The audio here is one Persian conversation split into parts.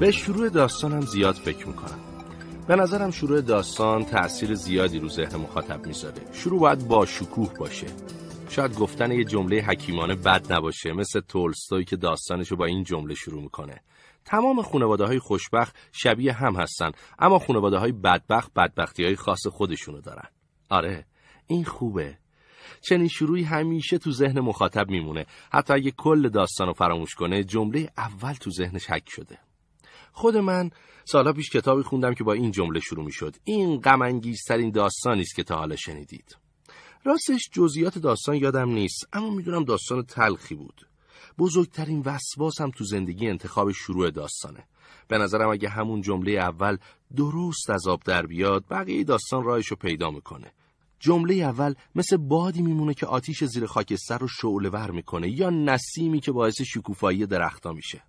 به شروع داستانم زیاد فکر میکنم به نظرم شروع داستان تاثیر زیادی رو ذهن مخاطب میذاره شروع باید با شکوه باشه شاید گفتن یه جمله حکیمانه بد نباشه مثل تولستوی که داستانش رو با این جمله شروع میکنه تمام خانواده های خوشبخت شبیه هم هستن اما خانواده های بدبخت بدبختی های خاص خودشونو دارن آره این خوبه چنین شروعی همیشه تو ذهن مخاطب میمونه حتی اگه کل داستان رو فراموش کنه جمله اول تو ذهنش حک شده خود من سالها پیش کتابی خوندم که با این جمله شروع می شد این غم ترین داستانی است که تا حالا شنیدید راستش جزئیات داستان یادم نیست اما میدونم داستان تلخی بود بزرگترین وسواس هم تو زندگی انتخاب شروع داستانه به نظرم اگه همون جمله اول درست از آب در بیاد بقیه داستان راهش رو پیدا میکنه جمله اول مثل بادی میمونه که آتیش زیر خاکستر رو شعله ور میکنه یا نسیمی که باعث شکوفایی درختها میشه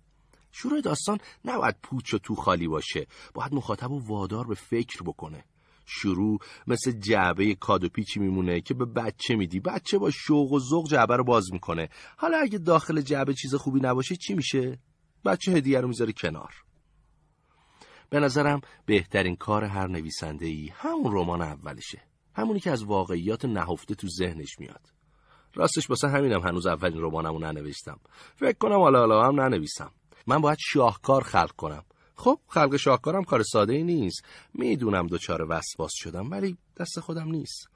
شروع داستان نباید پوچ و تو خالی باشه باید مخاطب و وادار به فکر بکنه شروع مثل جعبه کاد و پیچی میمونه که به بچه میدی بچه با شوق و ذوق جعبه رو باز میکنه حالا اگه داخل جعبه چیز خوبی نباشه چی میشه بچه هدیه رو میذاره کنار به نظرم بهترین کار هر نویسنده ای همون رمان اولشه همونی که از واقعیات نهفته تو ذهنش میاد راستش واسه همینم هنوز اولین رمانمو ننوشتم فکر کنم حالا حالا هم ننویسم من باید شاهکار خلق کنم خب خلق شاهکارم کار ساده ای نیست میدونم دوچار وسواس شدم ولی دست خودم نیست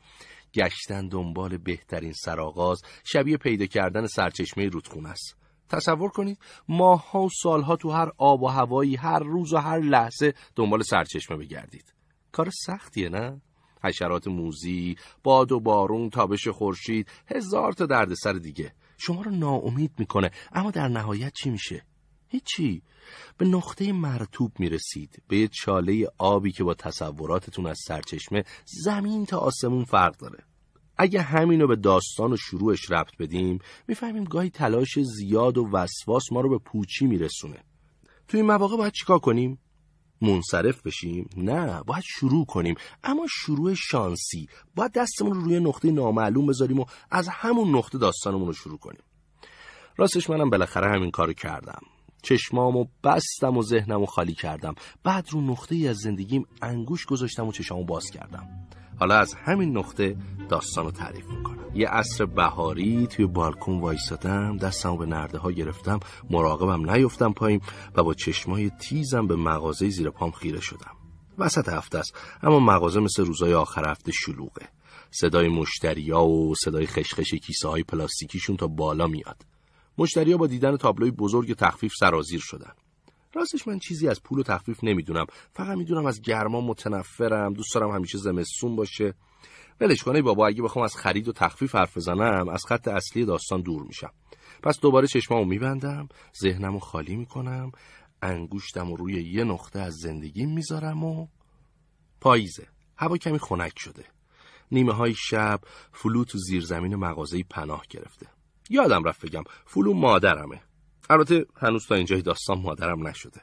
گشتن دنبال بهترین سرآغاز شبیه پیدا کردن سرچشمه رودخونه است تصور کنید ماهها و سالها تو هر آب و هوایی هر روز و هر لحظه دنبال سرچشمه بگردید کار سختیه نه حشرات موزی باد و بارون تابش خورشید هزار تا دردسر دیگه شما رو ناامید میکنه اما در نهایت چی میشه هیچی به نقطه مرتوب می رسید به یه چاله آبی که با تصوراتتون از سرچشمه زمین تا آسمون فرق داره اگه همینو به داستان و شروعش ربط بدیم میفهمیم گاهی تلاش زیاد و وسواس ما رو به پوچی میرسونه توی این مواقع باید چیکار کنیم منصرف بشیم نه باید شروع کنیم اما شروع شانسی باید دستمون رو روی نقطه نامعلوم بذاریم و از همون نقطه داستانمون رو شروع کنیم راستش منم بالاخره همین کارو کردم چشمامو بستم و ذهنمو خالی کردم بعد رو نقطه ای از زندگیم انگوش گذاشتم و چشمامو باز کردم حالا از همین نقطه داستان رو تعریف میکنم یه عصر بهاری توی بالکن وایستادم دستم به نرده ها گرفتم مراقبم نیفتم پایین و با چشمای تیزم به مغازه زیر پام خیره شدم وسط هفته است اما مغازه مثل روزای آخر هفته شلوغه صدای مشتریا و صدای خشخش کیسه های پلاستیکیشون تا بالا میاد مشتریا با دیدن تابلوی بزرگ تخفیف سرازیر شدن راستش من چیزی از پول و تخفیف نمیدونم فقط میدونم از گرما متنفرم دوست دارم همیشه زمستون باشه ولش کنه بابا اگه بخوام از خرید و تخفیف حرف بزنم از خط اصلی داستان دور میشم پس دوباره چشمامو میبندم ذهنمو خالی میکنم انگوشتم و روی یه نقطه از زندگی میذارم و پاییزه هوا کمی خنک شده نیمه های شب فلوت و زیرزمین مغازه پناه گرفته یادم رفت بگم فلو مادرمه البته هنوز تا اینجای داستان مادرم نشده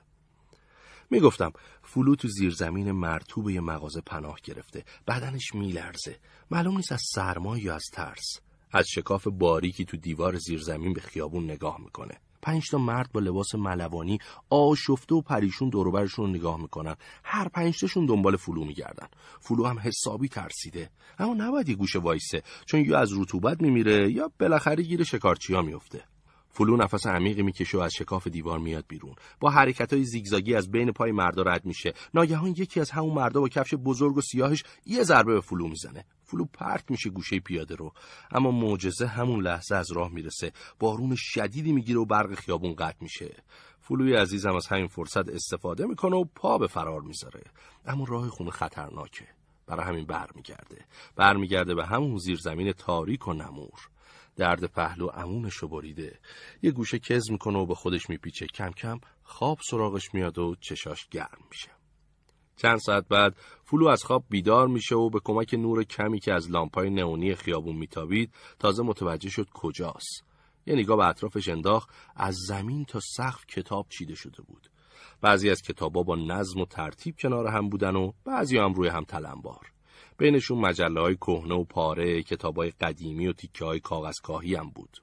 میگفتم فلو تو زیرزمین مرتوب یه مغازه پناه گرفته بدنش میلرزه معلوم نیست از سرما یا از ترس از شکاف باریکی تو دیوار زیرزمین به خیابون نگاه میکنه پنج تا مرد با لباس ملوانی آشفته و پریشون دوروبرشون رو نگاه میکنن هر پنج تاشون دنبال فلو میگردن فلو هم حسابی ترسیده اما نباید یه گوشه وایسه چون یا از رطوبت میمیره یا بالاخره گیر شکارچیا میفته فلو نفس عمیقی میکشه و از شکاف دیوار میاد بیرون با حرکت های زیگزاگی از بین پای مردا رد میشه ناگهان یکی از همون مردا با کفش بزرگ و سیاهش یه ضربه به فلو میزنه پولو پرت میشه گوشه پیاده رو اما معجزه همون لحظه از راه میرسه بارون شدیدی میگیره و برق خیابون قطع میشه فلوی عزیزم از همین فرصت استفاده میکنه و پا به فرار میذاره اما راه خونه خطرناکه برای همین برمیگرده برمیگرده به همون زیرزمین تاریک و نمور درد پهلو امونش رو بریده یه گوشه کز میکنه و به خودش میپیچه کم کم خواب سراغش میاد و چشاش گرم میشه چند ساعت بعد فلو از خواب بیدار میشه و به کمک نور کمی که از لامپای نئونی خیابون میتابید تازه متوجه شد کجاست یه نگاه به اطرافش انداخت از زمین تا سقف کتاب چیده شده بود بعضی از کتابا با نظم و ترتیب کنار هم بودن و بعضی هم روی هم تلمبار بینشون مجله های کهنه و پاره کتاب های قدیمی و تیکه های کاغذ هم بود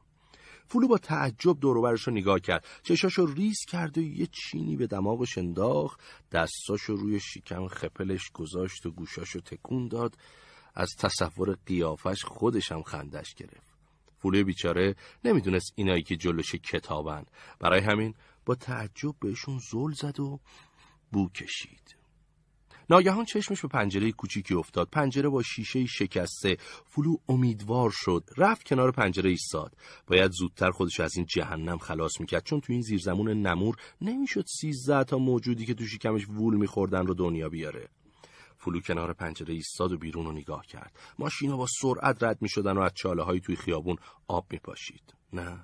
فلو با تعجب دور رو نگاه کرد چشاشو ریز کرد و یه چینی به دماغش انداخت دستاشو روی شکم خپلش گذاشت و گوشاشو تکون داد از تصور قیافش هم خندش گرفت فلو بیچاره نمیدونست اینایی که جلوش کتابن برای همین با تعجب بهشون زل زد و بو کشید ناگهان چشمش به پنجره کوچیکی افتاد پنجره با شیشه شکسته فلو امیدوار شد رفت کنار پنجره ایستاد باید زودتر خودش از این جهنم خلاص میکرد چون تو این زیرزمون نمور نمیشد سیزده تا موجودی که تو شکمش وول میخوردن رو دنیا بیاره فلو کنار پنجره ایستاد و بیرون رو نگاه کرد ماشینا با سرعت رد میشدن و از چاله های توی خیابون آب میپاشید نه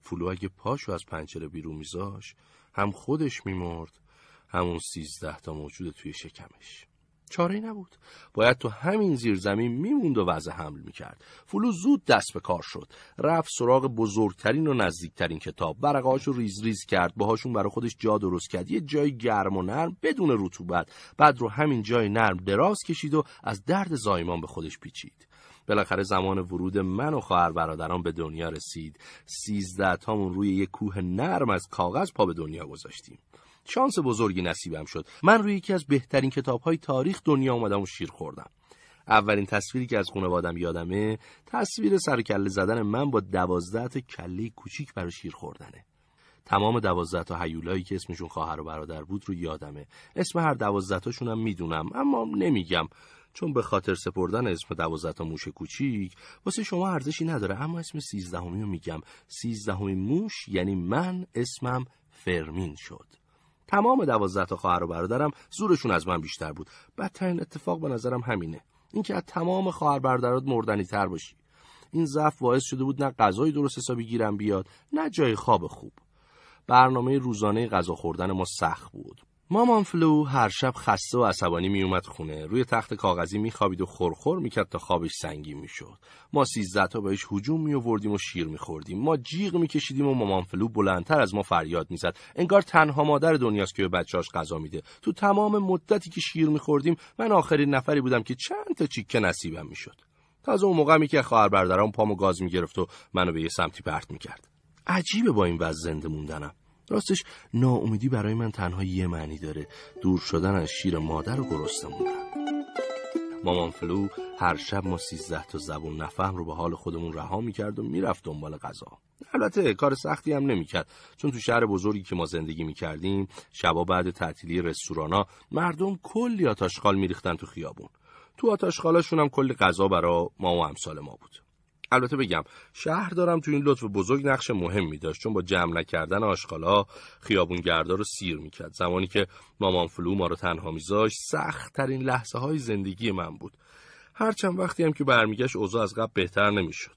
فلو اگه پاشو از پنجره بیرون میذاش هم خودش میمرد همون سیزده تا موجود توی شکمش چاره نبود باید تو همین زیر زمین میموند و وضع حمل میکرد فلو زود دست به کار شد رفت سراغ بزرگترین و نزدیکترین کتاب ورقهاش رو ریز ریز کرد باهاشون برای خودش جا درست کرد یه جای گرم و نرم بدون رطوبت بعد رو همین جای نرم دراز کشید و از درد زایمان به خودش پیچید بالاخره زمان ورود من و خواهر برادران به دنیا رسید سیزده تامون روی یه کوه نرم از کاغذ پا به دنیا گذاشتیم شانس بزرگی نصیبم شد من روی یکی از بهترین های تاریخ دنیا آمدم و شیر خوردم اولین تصویری که از خانوادم یادمه تصویر سر کله زدن من با دوازده تا کله کوچیک برای شیر خوردنه تمام دوازده تا هیولایی که اسمشون خواهر و برادر بود رو یادمه اسم هر دوازده تاشونم میدونم اما نمیگم چون به خاطر سپردن اسم دوازده تا موش کوچیک واسه شما ارزشی نداره اما اسم سیزدهمی رو میگم سیزدهمین موش یعنی من اسمم فرمین شد تمام دوازده تا خواهر و برادرم زورشون از من بیشتر بود بدترین اتفاق به نظرم همینه اینکه از تمام خواهر برادرات مردنی تر باشی این ضعف باعث شده بود نه غذای درست حسابی گیرم بیاد نه جای خواب خوب برنامه روزانه غذا خوردن ما سخت بود مامان فلو هر شب خسته و عصبانی میومد خونه روی تخت کاغذی میخوابید و خورخور میکرد تا خوابش سنگین میشد ما سیزده تا بهش هجوم آوردیم و شیر خوردیم ما جیغ میکشیدیم و مامان فلو بلندتر از ما فریاد میزد انگار تنها مادر دنیاست که به بچهاش غذا میده تو تمام مدتی که شیر میخوردیم من آخرین نفری بودم که چند تا چیکه نصیبم میشد تازه اون موقع می که خواهر برادرام پامو گاز میگرفت و منو به یه سمتی پرت میکرد عجیبه با این وضع زنده موندنم راستش ناامیدی برای من تنها یه معنی داره دور شدن از شیر مادر و گرسنه موندن مامان فلو هر شب ما سیزده تا زبون نفهم رو به حال خودمون رها میکرد و میرفت دنبال غذا البته کار سختی هم نمیکرد چون تو شهر بزرگی که ما زندگی میکردیم شبا بعد تعطیلی رستورانا مردم کلی آتاشخال میریختن تو خیابون تو آتاشخالاشون هم کلی غذا برا ما و امثال ما بود البته بگم شهر دارم تو این لطف بزرگ نقش مهمی داشت چون با جمع نکردن آشغالا خیابونگردا رو سیر میکرد زمانی که مامان فلو ما رو تنها میذاشت سخت ترین لحظه های زندگی من بود هرچند وقتی هم که برمیگشت اوضاع از قبل بهتر نمیشد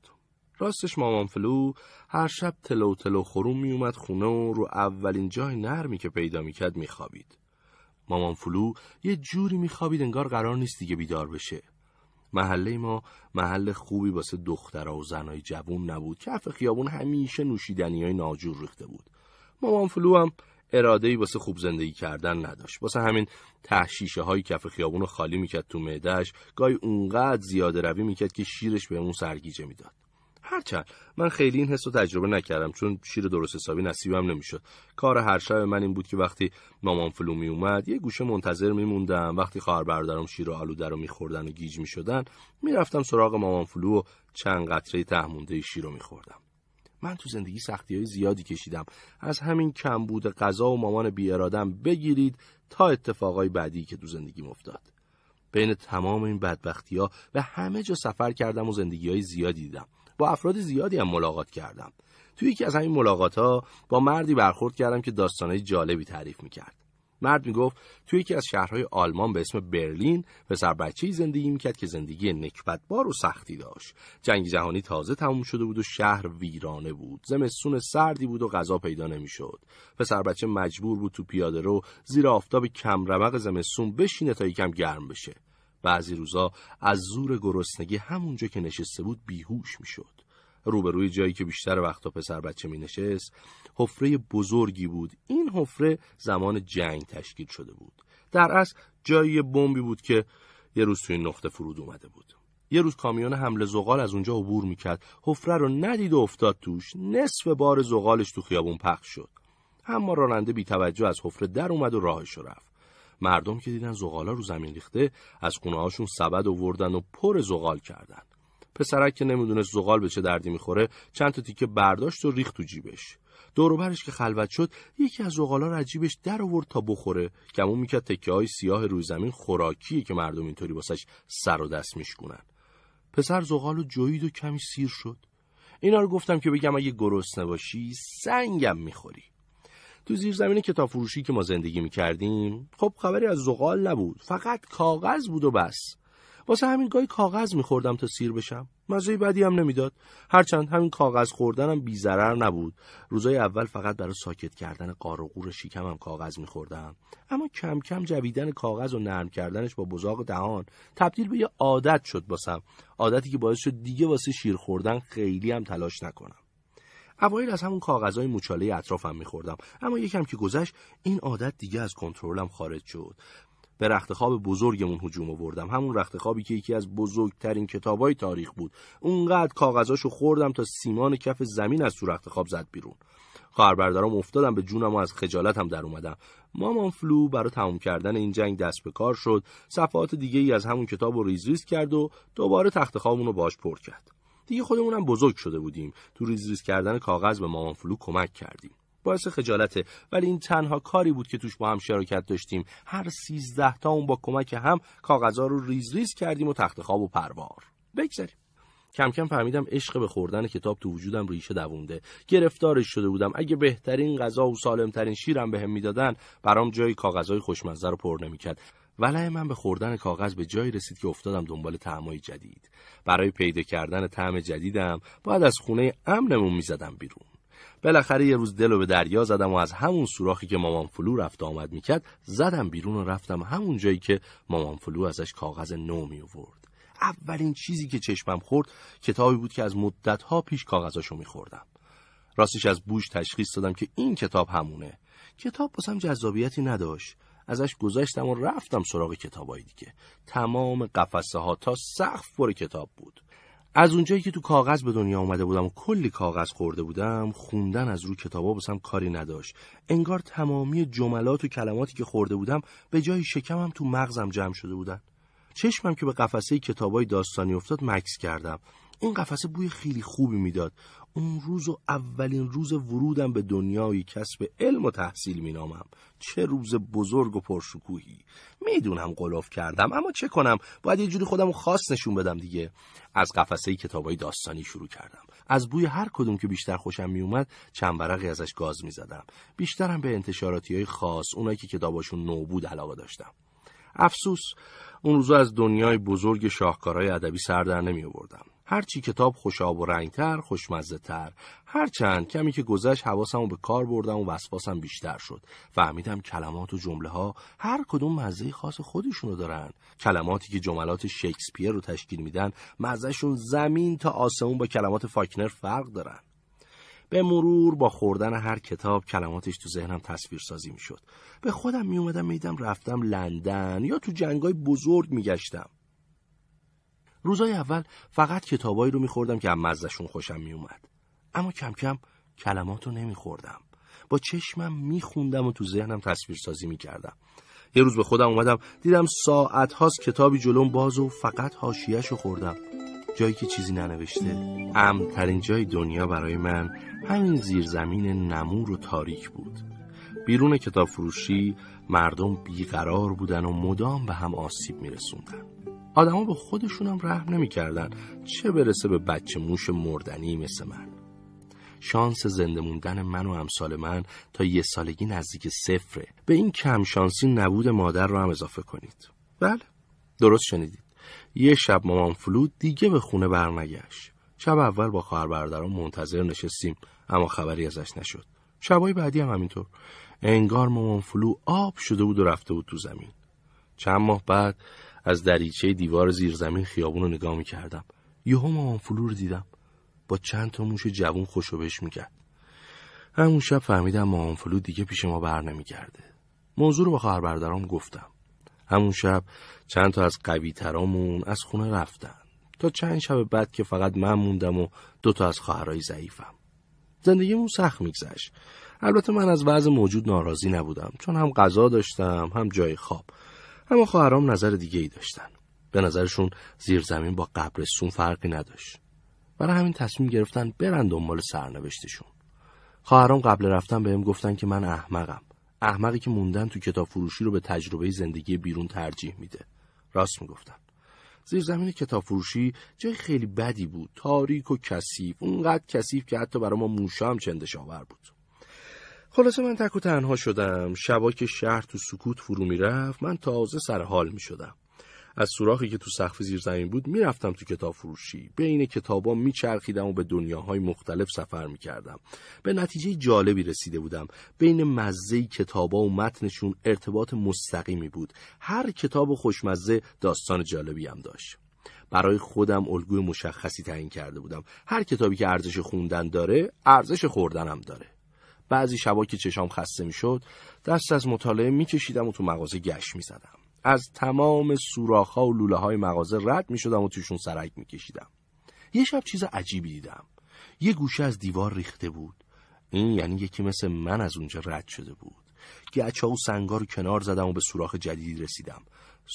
راستش مامان فلو هر شب تلو تلو خروم میومد خونه و رو اولین جای نرمی که پیدا میکرد میخوابید مامان فلو یه جوری میخوابید انگار قرار نیست دیگه بیدار بشه محله ما محل خوبی واسه دخترها و زنای جوون نبود کف خیابون همیشه نوشیدنی های ناجور ریخته بود مامان فلو هم اراده ای واسه خوب زندگی کردن نداشت واسه همین تحشیشه های کف خیابون رو خالی میکرد تو معدهش گاهی اونقدر زیاده روی میکرد که شیرش به اون سرگیجه میداد هرچند من خیلی این حس رو تجربه نکردم چون شیر درست حسابی نصیبم نمیشد کار هر شب من این بود که وقتی مامان می اومد یه گوشه منتظر میموندم وقتی خواهر برادرم شیر و آلوده رو میخوردن و گیج میشدن میرفتم سراغ مامان فلو و چند قطره ته مونده شیر رو میخوردم من تو زندگی سختی های زیادی کشیدم از همین کمبود غذا و مامان بی بگیرید تا اتفاقای بعدی که تو زندگی افتاد بین تمام این بدبختی ها و همه جا سفر کردم و زندگی های زیادی دیدم با افراد زیادی هم ملاقات کردم توی یکی از همین ملاقات ها با مردی برخورد کردم که داستانهای جالبی تعریف میکرد مرد میگفت توی یکی از شهرهای آلمان به اسم برلین سر بچه زندگی میکرد که زندگی نکبتبار و سختی داشت جنگ جهانی تازه تموم شده بود و شهر ویرانه بود زمستون سردی بود و غذا پیدا نمیشد پسر بچه مجبور بود تو پیاده رو زیر آفتاب رمق. زمستون بشینه تا یکم گرم بشه بعضی روزا از زور گرسنگی همونجا که نشسته بود بیهوش میشد. روبروی جایی که بیشتر وقتا پسر بچه می نشست حفره بزرگی بود این حفره زمان جنگ تشکیل شده بود در اصل جایی بمبی بود که یه روز توی نقطه فرود اومده بود یه روز کامیون حمله زغال از اونجا عبور میکرد حفره رو ندید و افتاد توش نصف بار زغالش تو خیابون پخش شد اما راننده بی توجه از حفره در اومد و راهش رفت مردم که دیدن زغالا رو زمین ریخته از خونه هاشون سبد آوردن و پر زغال کردن پسرک که نمیدونست زغال به چه دردی میخوره چند تا تیکه برداشت و ریخت تو جیبش برش که خلوت شد یکی از زغالا رو جیبش در آورد تا بخوره گمون میکرد تکه های سیاه روی زمین خوراکیه که مردم اینطوری واسش سر و دست میشکنن. پسر زغال و جوید و کمی سیر شد اینا رو گفتم که بگم اگه گرسنه باشی سنگم میخوری تو زیر زمین کتاب فروشی که ما زندگی می کردیم خب خبری از زغال نبود فقط کاغذ بود و بس واسه همین گاهی کاغذ خوردم تا سیر بشم مزه بدی هم نمیداد هرچند همین کاغذ خوردنم بی ضرر نبود روزای اول فقط برای ساکت کردن قار و قور شکمم کاغذ خوردم اما کم کم جویدن کاغذ و نرم کردنش با بزاق دهان تبدیل به یه عادت شد باسم عادتی که باعث شد دیگه واسه شیر خوردن خیلی هم تلاش نکنم اوایل از همون کاغذهای مچاله اطرافم میخوردم اما یکم که گذشت این عادت دیگه از کنترلم خارج شد به رختخواب بزرگمون هجوم آوردم همون رختخوابی که یکی از بزرگترین کتابای تاریخ بود اونقدر کاغذاشو خوردم تا سیمان کف زمین از تو خواب زد بیرون خاربردارم افتادم به جونم و از خجالتم در اومدم مامان فلو برای تمام کردن این جنگ دست به کار شد صفحات دیگه ای از همون کتاب رو ریز ریز کرد و دوباره تخت خوابمون رو باش پر کرد دیگه خودمونم بزرگ شده بودیم تو ریز ریز کردن کاغذ به مامان فلو کمک کردیم باعث خجالته ولی این تنها کاری بود که توش با هم شراکت داشتیم هر سیزده تا اون با کمک هم کاغذها رو ریز ریز کردیم و تخت خواب و پروار بگذاریم کم کم فهمیدم عشق به خوردن کتاب تو وجودم ریشه دوونده گرفتارش شده بودم اگه بهترین غذا و سالمترین شیرم بهم به میدادن برام جای کاغذهای خوشمزه رو پر نمیکرد ولع من به خوردن کاغذ به جایی رسید که افتادم دنبال تعمای جدید برای پیدا کردن طعم جدیدم باید از خونه امنمون زدم بیرون بالاخره یه روز دلو به دریا زدم و از همون سوراخی که مامان فلو رفت آمد میکرد زدم بیرون و رفتم همون جایی که مامان فلو ازش کاغذ نو می اولین چیزی که چشمم خورد کتابی بود که از مدتها پیش کاغذاشو میخوردم راستش از بوش تشخیص دادم که این کتاب همونه کتاب بازم جذابیتی نداشت ازش گذاشتم و رفتم سراغ کتابای دیگه تمام قفسه ها تا سقف پر کتاب بود از اونجایی که تو کاغذ به دنیا اومده بودم و کلی کاغذ خورده بودم خوندن از رو کتابا بسم کاری نداشت انگار تمامی جملات و کلماتی که خورده بودم به جای شکمم تو مغزم جمع شده بودن چشمم که به قفسه کتابای داستانی افتاد مکس کردم این قفسه بوی خیلی خوبی میداد اون روز و اولین روز ورودم به دنیای کسب علم و تحصیل مینامم چه روز بزرگ و پرشکوهی میدونم قلاف کردم اما چه کنم باید یه جوری خودم خاص نشون بدم دیگه از قفسه کتابای داستانی شروع کردم از بوی هر کدوم که بیشتر خوشم میومد چند ورقی ازش گاز میزدم بیشترم به انتشاراتی های خاص اونایی که کتاباشون نو بود علاقه داشتم افسوس اون روزا از دنیای بزرگ شاهکارهای ادبی سر در نمی هرچی کتاب خوشاب و رنگتر خوشمزه تر هرچند کمی که گذشت حواسمو به کار بردم و وسواسم بیشتر شد فهمیدم کلمات و جمله ها هر کدوم مزه خاص خودشونو دارن کلماتی که جملات شکسپیر رو تشکیل میدن مزهشون زمین تا آسمون با کلمات فاکنر فرق دارن به مرور با خوردن هر کتاب کلماتش تو ذهنم تصویر سازی می شد. به خودم میومدم اومدم رفتم لندن یا تو جنگای بزرگ می روزای اول فقط کتابایی رو میخوردم که هم مزشون خوشم میومد اما کم کم کلمات رو نمیخوردم با چشمم میخوندم و تو ذهنم تصویر سازی میکردم یه روز به خودم اومدم دیدم ساعت هاست کتابی جلوم باز و فقط هاشیهش رو خوردم جایی که چیزی ننوشته امترین جای دنیا برای من همین زیرزمین نمور و تاریک بود بیرون کتاب فروشی مردم بیقرار بودن و مدام به هم آسیب میرسوندن آدما به هم رحم نمیکردن چه برسه به بچه موش مردنی مثل من شانس زنده موندن من و امثال من تا یه سالگی نزدیک صفره به این کم شانسی نبود مادر رو هم اضافه کنید بله درست شنیدید یه شب مامان فلود دیگه به خونه برنگشت شب اول با خواهر منتظر نشستیم اما خبری ازش نشد شبای بعدی هم همینطور انگار مامان فلو آب شده بود و رفته بود تو زمین چند ماه بعد از دریچه دیوار زیرزمین خیابون رو نگاه میکردم یهو مامانفلو رو دیدم با چند تا موش جوون خوشو بش میکرد همون شب فهمیدم مامانفلو دیگه پیش ما بر نمیگرده موضوع رو با خواهر گفتم همون شب چند تا از قوی ترامون از خونه رفتن تا چند شب بعد که فقط من موندم و دوتا از خواهرای ضعیفم زندگیمون سخت میگذشت البته من از وضع موجود ناراضی نبودم چون هم غذا داشتم هم جای خواب اما خواهرام نظر دیگه ای داشتن به نظرشون زیرزمین با قبرستون فرقی نداشت برای همین تصمیم گرفتن برن دنبال سرنوشتشون خواهرام قبل رفتن بهم گفتن که من احمقم احمقی که موندن تو کتاب فروشی رو به تجربه زندگی بیرون ترجیح میده راست میگفتن زیر زمین کتاب فروشی جای خیلی بدی بود تاریک و کثیف اونقدر کثیف که حتی برای ما موشا هم چندش آور بود خلاصه من تک و تنها شدم شبا که شهر تو سکوت فرو میرفت من تازه سرحال می شدم از سوراخی که تو سقف زیر زمین بود میرفتم تو کتاب فروشی بین کتابا میچرخیدم و به دنیاهای مختلف سفر میکردم به نتیجه جالبی رسیده بودم بین مزه کتابا و متنشون ارتباط مستقیمی بود هر کتاب خوشمزه داستان جالبی هم داشت برای خودم الگوی مشخصی تعیین کرده بودم هر کتابی که ارزش خوندن داره ارزش خوردنم داره بعضی شبا که چشام خسته می شد، دست از مطالعه میکشیدم و تو مغازه گشت میزدم از تمام سوراخها و لوله های مغازه رد شدم و توشون سرک میکشیدم یه شب چیز عجیبی دیدم یه گوشه از دیوار ریخته بود این یعنی یکی مثل من از اونجا رد شده بود گچا و سنگا رو کنار زدم و به سوراخ جدیدی رسیدم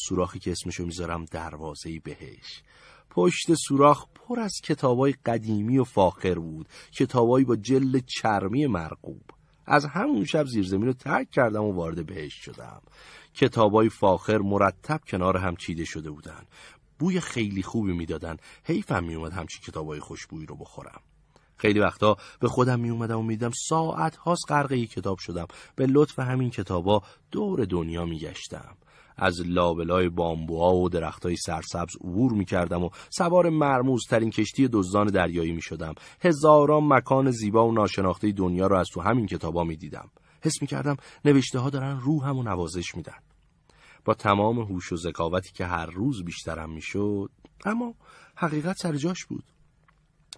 سوراخی که اسمشو میذارم دروازه بهش پشت سوراخ پر از کتابای قدیمی و فاخر بود کتابایی با جل چرمی مرقوب از همون شب زیرزمین رو ترک کردم و وارد بهش شدم کتابای فاخر مرتب کنار هم چیده شده بودن بوی خیلی خوبی میدادن حیفم میومد همچی کتابای خوشبوی رو بخورم خیلی وقتا به خودم می اومدم و میدم ساعت هاست غرق کتاب شدم به لطف همین کتابا دور دنیا گشتم از لابلای بامبوها و های سرسبز عبور می کردم و سوار مرموزترین کشتی دزدان دریایی می شدم. هزاران مکان زیبا و ناشناخته دنیا را از تو همین کتابا می دیدم. حس می کردم نوشته ها دارن روحم و نوازش دن با تمام هوش و ذکاوتی که هر روز بیشترم میشد اما حقیقت سر جاش بود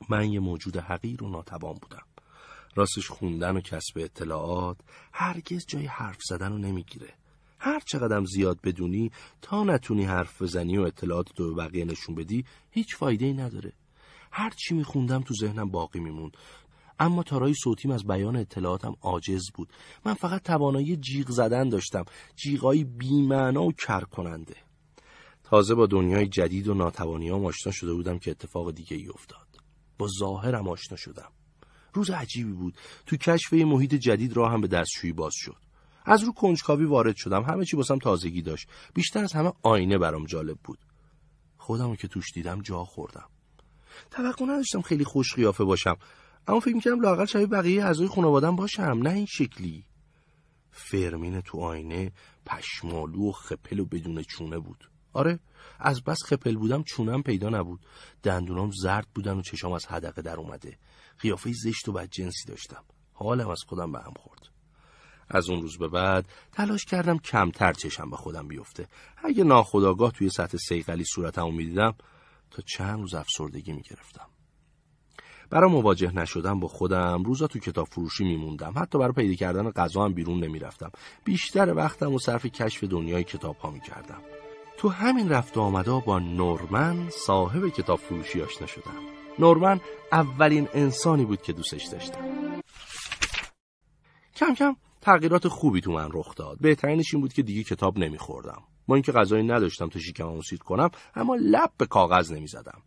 من یه موجود حقیر و ناتوان بودم راستش خوندن و کسب اطلاعات هرگز جای حرف زدن رو نمیگیره هر چقدر زیاد بدونی تا نتونی حرف بزنی و اطلاعات تو به بقیه نشون بدی هیچ فایده ای نداره هر چی میخوندم تو ذهنم باقی میموند اما تارای صوتیم از بیان اطلاعاتم عاجز بود من فقط توانایی جیغ زدن داشتم جیغایی بیمعنا و کر کننده تازه با دنیای جدید و ناتوانیام آشنا شده بودم که اتفاق دیگه ای افتاد با ظاهرم آشنا شدم روز عجیبی بود تو کشف محیط جدید راه هم به دستشویی باز شد از رو کنجکاوی وارد شدم همه چی باسم تازگی داشت بیشتر از همه آینه برام جالب بود خودم رو که توش دیدم جا خوردم توقع نداشتم خیلی خوش قیافه باشم اما فکر میکردم لاقل شبیه بقیه اعضای خانوادم باشم نه این شکلی فرمین تو آینه پشمالو و خپل و بدون چونه بود آره از بس خپل بودم چونم پیدا نبود دندونام زرد بودن و چشام از هدقه در اومده قیافه زشت و بدجنسی داشتم حالم از خودم به هم خورد از اون روز به بعد تلاش کردم کمتر چشم به خودم بیفته اگه ناخداگاه توی سطح سیقلی صورتمو میدیدم تا چند روز افسردگی میگرفتم برای مواجه نشدم با خودم روزا تو کتاب فروشی میموندم حتی برای پیدا کردن غذا هم بیرون نمیرفتم بیشتر وقتم و صرف کشف دنیای کتاب ها میکردم تو همین رفت آمده با نورمن صاحب کتاب فروشی آشنا شدم نورمن اولین انسانی بود که دوستش داشتم کم کم تغییرات خوبی تو من رخ داد بهترینش این بود که دیگه کتاب نمیخوردم با اینکه غذایی نداشتم تا شکمم سید کنم اما لب به کاغذ نمیزدم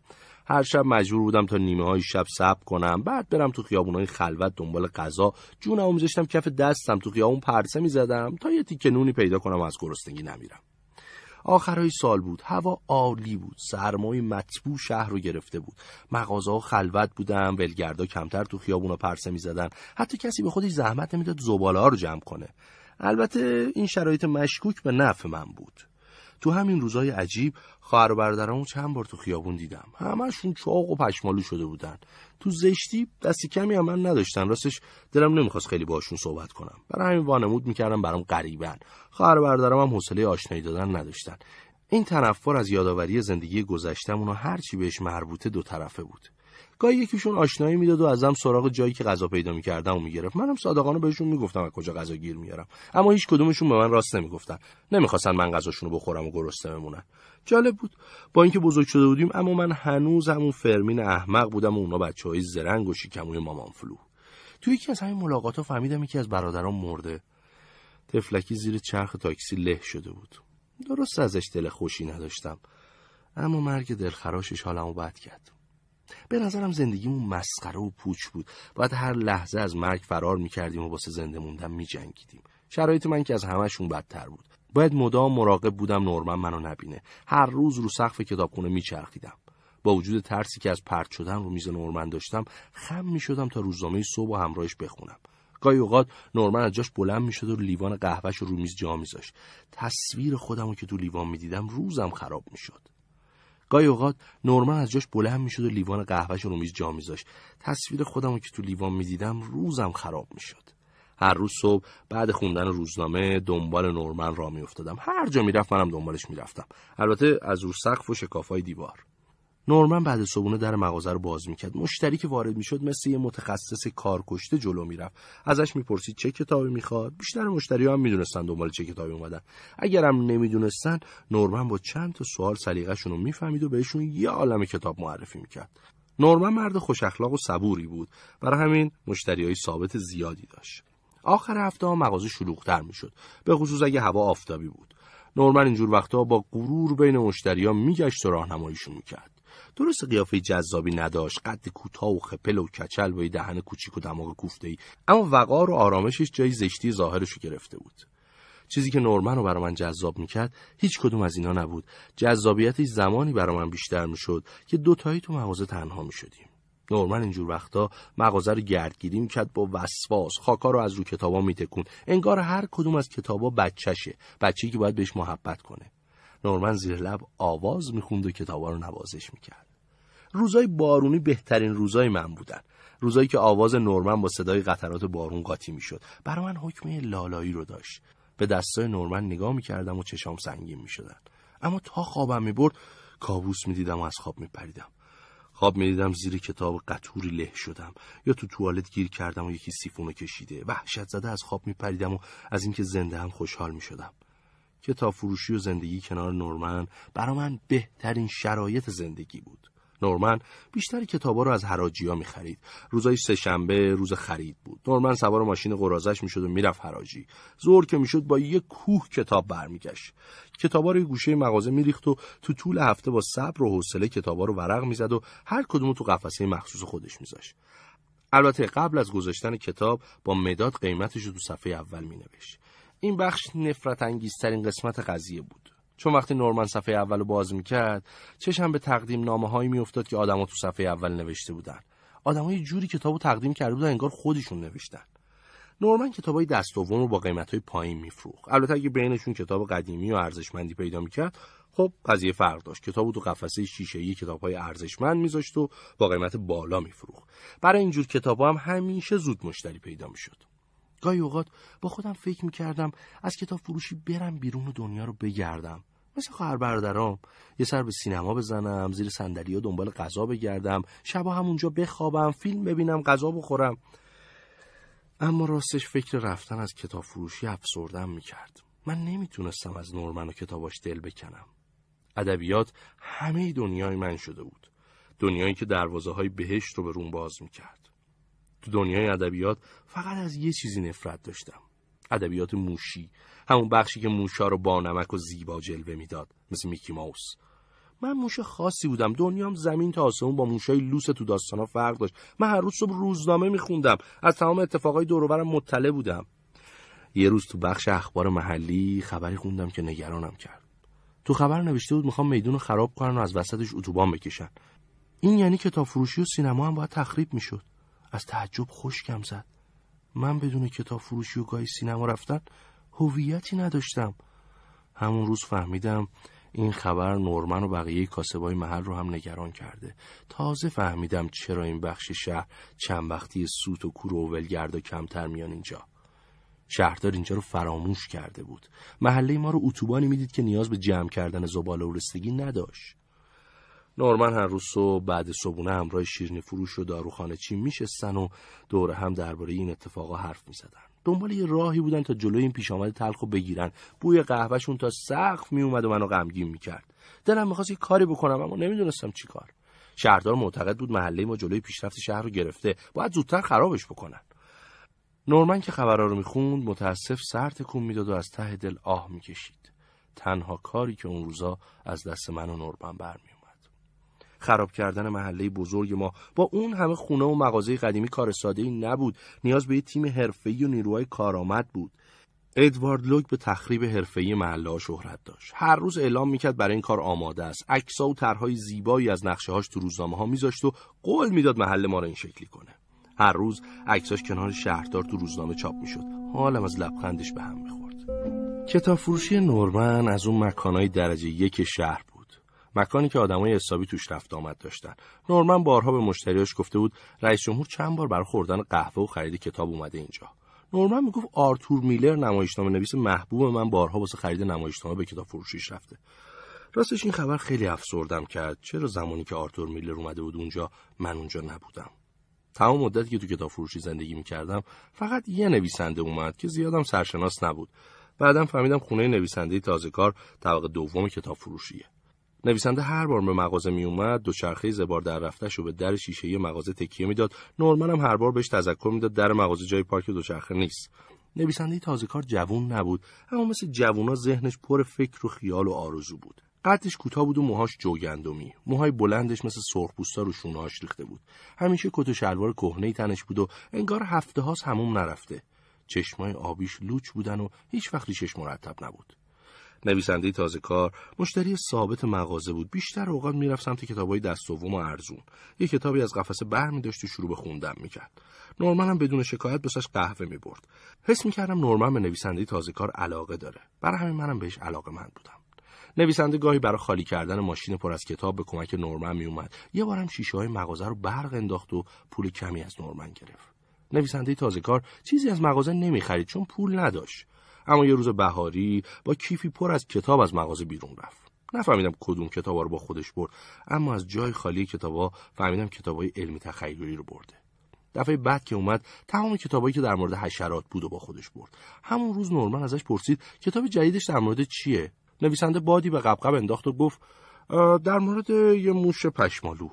هر شب مجبور بودم تا نیمه های شب سب کنم بعد برم تو خیابون های خلوت دنبال غذا جونمو میذاشتم کف دستم تو خیابون پرسه میزدم تا یه تیکه نونی پیدا کنم و از گرسنگی نمیرم آخرهای سال بود هوا عالی بود سرمای مطبوع شهر رو گرفته بود مغازه ها خلوت بودن ولگردا کمتر تو خیابونا پرسه زدن، حتی کسی به خودش زحمت نمیداد زباله ها رو جمع کنه البته این شرایط مشکوک به نفع من بود تو همین روزای عجیب خواهر و برادرامو چند بار تو خیابون دیدم همشون چاق و پشمالو شده بودن تو زشتی دستی کمی هم من نداشتن راستش دلم نمیخواست خیلی باشون صحبت کنم برای همین وانمود میکردم برام غریبن خواهر و هم حوصله آشنایی دادن نداشتن این تنفر از یادآوری زندگی گذشتم و هرچی بهش مربوطه دو طرفه بود گاهی یکیشون آشنایی میداد و ازم سراغ جایی که غذا پیدا میکردم و میگرفت منم صادقانه بهشون میگفتم از کجا غذا گیر میارم اما هیچ کدومشون به من راست نمیگفتن نمیخواستن من غذاشونو بخورم و گرسنه بمونن جالب بود با اینکه بزرگ شده بودیم اما من هنوز همون فرمین احمق بودم و اونا بچه های زرنگ و شیکموی مامان فلو تو یکی از همین ملاقات ها فهمیدم یکی از برادران مرده تفلکی زیر چرخ تاکسی له شده بود درست ازش دل خوشی نداشتم اما مرگ دلخراشش حالمو بد کرد به نظرم زندگیمون مسخره و پوچ بود باید هر لحظه از مرگ فرار میکردیم و واسه زنده موندن میجنگیدیم شرایط من که از همهشون بدتر بود باید مدام مراقب بودم نورمن منو نبینه هر روز رو سقف کتابخونه میچرخیدم با وجود ترسی که از پرت شدن رو میز نورمن داشتم خم میشدم تا روزنامه صبح و همراهش بخونم گاهی اوقات نورمن از جاش بلند میشد و لیوان قهوهش رو رو میز جا میذاشت تصویر خودم رو که تو لیوان میدیدم روزم خراب میشد گاهی اوقات نورمان از جاش بلند میشد و لیوان قهوهش رو میز جا میذاشت تصویر خودم رو که تو لیوان میدیدم روزم خراب میشد هر روز صبح بعد خوندن روزنامه دنبال نورمن را میافتادم هر جا میرفت منم دنبالش میرفتم البته از رو سقف و شکافهای دیوار نورمن بعد صبونه در مغازه رو باز میکرد مشتری که وارد میشد مثل یه متخصص کارکشته جلو میرفت ازش میپرسید چه کتابی میخواد بیشتر مشتری هم میدونستن دنبال چه کتابی اومدن اگرم نمیدونستن نورمن با چند تا سوال سلیقهشون رو میفهمید و بهشون یه عالم کتاب معرفی میکرد نورمن مرد خوش اخلاق و صبوری بود برای همین مشتری های ثابت زیادی داشت آخر هفته ها مغازه شلوغتر میشد به خصوص اگه هوا آفتابی بود نورمن اینجور وقتها با غرور بین مشتریا میگشت و راهنماییشون میکرد درست قیافه جذابی نداشت قد کوتاه و خپل و کچل و دهن کوچیک و دماغ کوفته ای اما وقار و آرامشش جای زشتی ظاهرش رو گرفته بود چیزی که نورمن رو برای من جذاب میکرد هیچ کدوم از اینا نبود جذابیتش زمانی برای من بیشتر میشد که دوتایی تو مغازه تنها میشدیم نورمن اینجور وقتا مغازه رو گردگیری میکرد با وسواس خاکا رو از رو کتابا میتکون انگار هر کدوم از کتابا بچشه بچه‌ای که باید بهش محبت کنه نورمن زیر لب آواز میخوند و کتابا رو نوازش میکرد روزای بارونی بهترین روزای من بودن روزایی که آواز نورمن با صدای قطرات بارون قاطی میشد برای من حکم لالایی رو داشت به دستای نورمن نگاه میکردم و چشام سنگین میشدن اما تا خوابم میبرد کابوس میدیدم و از خواب میپریدم خواب میدیدم زیر کتاب قطوری له شدم یا تو توالت گیر کردم و یکی سیفونو کشیده وحشت زده از خواب میپریدم و از اینکه زنده هم خوشحال میشدم کتاب فروشی و زندگی کنار نورمن برا من بهترین شرایط زندگی بود نورمن بیشتر کتابا رو از حراجیا میخرید روزای شنبه روز خرید بود نورمن سوار ماشین قرازش شد و میرفت حراجی زور که شد با یه کوه کتاب برمیگشت کتابا رو گوشه مغازه میریخت و تو طول هفته با صبر و حوصله کتابا رو ورق میزد و هر کدوم تو قفسه مخصوص خودش میذاشت البته قبل از گذاشتن کتاب با مداد قیمتش رو تو صفحه اول نوشت. این بخش نفرت انگیزترین قسمت قضیه بود چون وقتی نورمن صفحه اول رو باز میکرد چشم به تقدیم نامه هایی میافتاد که آدما تو صفحه اول نوشته بودن آدمای جوری کتابو تقدیم کرده بودن انگار خودشون نوشتن نورمن کتابای دست دوم رو با های پایین میفروخت البته اگه بینشون کتاب قدیمی و ارزشمندی پیدا میکرد خب قضیه فرق داشت کتابو تو قفسه کتاب کتابهای ارزشمند میذاشت و با قیمت بالا میفروخت برای اینجور کتاب هم همیشه زود مشتری پیدا میشد گاهی اوقات با خودم فکر میکردم از کتاب فروشی برم بیرون و دنیا رو بگردم مثل خواهر برادرام یه سر به سینما بزنم زیر صندلی دنبال غذا بگردم شبا همونجا بخوابم فیلم ببینم غذا بخورم اما راستش فکر رفتن از کتاب فروشی افسردم میکرد من نمیتونستم از نورمن و کتاباش دل بکنم ادبیات همه دنیای من شده بود دنیایی که دروازه های بهشت رو به روم باز میکرد تو دنیای ادبیات فقط از یه چیزی نفرت داشتم ادبیات موشی همون بخشی که موشا رو با نمک و زیبا جلوه میداد مثل میکی ماوس من موش خاصی بودم دنیام زمین تا آسمون با موشای لوس تو داستانا فرق داشت من هر روز صبح روزنامه میخوندم از تمام اتفاقای دورورم مطلع بودم یه روز تو بخش اخبار محلی خبری خوندم که نگرانم کرد تو خبر نوشته بود میخوام میدون رو خراب کنن و از وسطش اتوبان بکشن این یعنی کتاب فروشی و سینما هم باید تخریب میشد از تعجب خوشکم زد من بدون کتاب فروشی و گاهی سینما رفتن هویتی نداشتم همون روز فهمیدم این خبر نورمن و بقیه کاسبای محل رو هم نگران کرده تازه فهمیدم چرا این بخش شهر چند وقتی سوت و کور و ولگردا کمتر میان اینجا شهردار اینجا رو فراموش کرده بود محله ما رو اتوبانی میدید که نیاز به جمع کردن زباله و رستگی نداشت نورمن هر روز صبح بعد صبونه همراه شیرنی فروش و داروخانه چی میشستن و دور هم درباره این اتفاقا حرف میزدن دنبال یه راهی بودن تا جلوی این پیش آمد تلخو بگیرن بوی قهوهشون تا سقف میومد و منو غمگین میکرد دلم میخواست یه کاری بکنم اما نمیدونستم چی کار شهردار معتقد بود محله ما جلوی پیشرفت شهر رو گرفته باید زودتر خرابش بکنن نورمن که خبرها رو میخوند متاسف سر تکون میداد و از ته دل آه میکشید تنها کاری که اون روزا از دست من و نورمن برمی خراب کردن محله بزرگ ما با اون همه خونه و مغازه قدیمی کار ساده ای نبود نیاز به یه تیم حرفه‌ای و نیروهای کارآمد بود ادوارد لوک به تخریب حرفه‌ای محله شهرت داشت. هر روز اعلام میکرد برای این کار آماده است. عکس‌ها و طرحهای زیبایی از هاش تو روزنامه ها میذاشت و قول میداد محله ما رو این شکلی کنه. هر روز اکساش کنار شهردار تو روزنامه چاپ میشد. حالم از لبخندش به هم میخورد. کتاب فروشی نورمن از اون مکانهای درجه یک شهر مکانی که آدمای حسابی توش رفت آمد داشتن نورمن بارها به مشتریاش گفته بود رئیس جمهور چند بار برای خوردن قهوه و خرید کتاب اومده اینجا نورمن میگفت آرتور میلر نمایشنامه نویس محبوب من بارها واسه خرید نمایشنامه به کتاب فروشیش رفته راستش این خبر خیلی افسردم کرد چرا زمانی که آرتور میلر اومده بود اونجا من اونجا نبودم تمام مدتی که تو کتاب فروشی زندگی میکردم فقط یه نویسنده اومد که زیادم سرشناس نبود بعدم فهمیدم خونه نویسنده تازه کار طبق دوم کتاب فروشیه نویسنده هر بار به مغازه می اومد دوچرخه زبار در رفتش و به در شیشه مغازه تکیه میداد نورمن هم هر بار بهش تذکر میداد در مغازه جای پارک دوچرخه نیست نویسنده تازه کار جوون نبود اما مثل جوونا ذهنش پر فکر و خیال و آرزو بود قدش کوتاه بود و موهاش جوگندمی موهای بلندش مثل سرخپوستا رو شونه‌هاش ریخته بود همیشه کت و شلوار کهنه تنش بود و انگار هفته هموم نرفته چشمای آبیش لوچ بودن و هیچ ریشش مرتب نبود نویسنده تازه کار مشتری ثابت مغازه بود بیشتر اوقات میرفت سمت کتابهای دست دوم و ارزون یه کتابی از قفسه داشت و شروع به خوندن میکرد نورمن هم بدون شکایت بسش قهوه میبرد حس میکردم نورمن به نویسنده تازه کار علاقه داره برای همین منم بهش علاقه من بودم نویسنده گاهی برای خالی کردن ماشین پر از کتاب به کمک نورمن می اومد. یه بارم شیشه های مغازه رو برق انداخت و پول کمی از نورمن گرفت. نویسنده تازه چیزی از مغازه نمی چون پول نداشت. اما یه روز بهاری با کیفی پر از کتاب از مغازه بیرون رفت نفهمیدم کدوم کتابا رو با خودش برد اما از جای خالی کتابا فهمیدم کتابای علمی تخیلی رو برده دفعه بعد که اومد تمام کتابایی که در مورد حشرات بود و با خودش برد همون روز نورمن ازش پرسید کتاب جدیدش در مورد چیه نویسنده بادی به قبقب انداخت و گفت در مورد یه موش پشمالو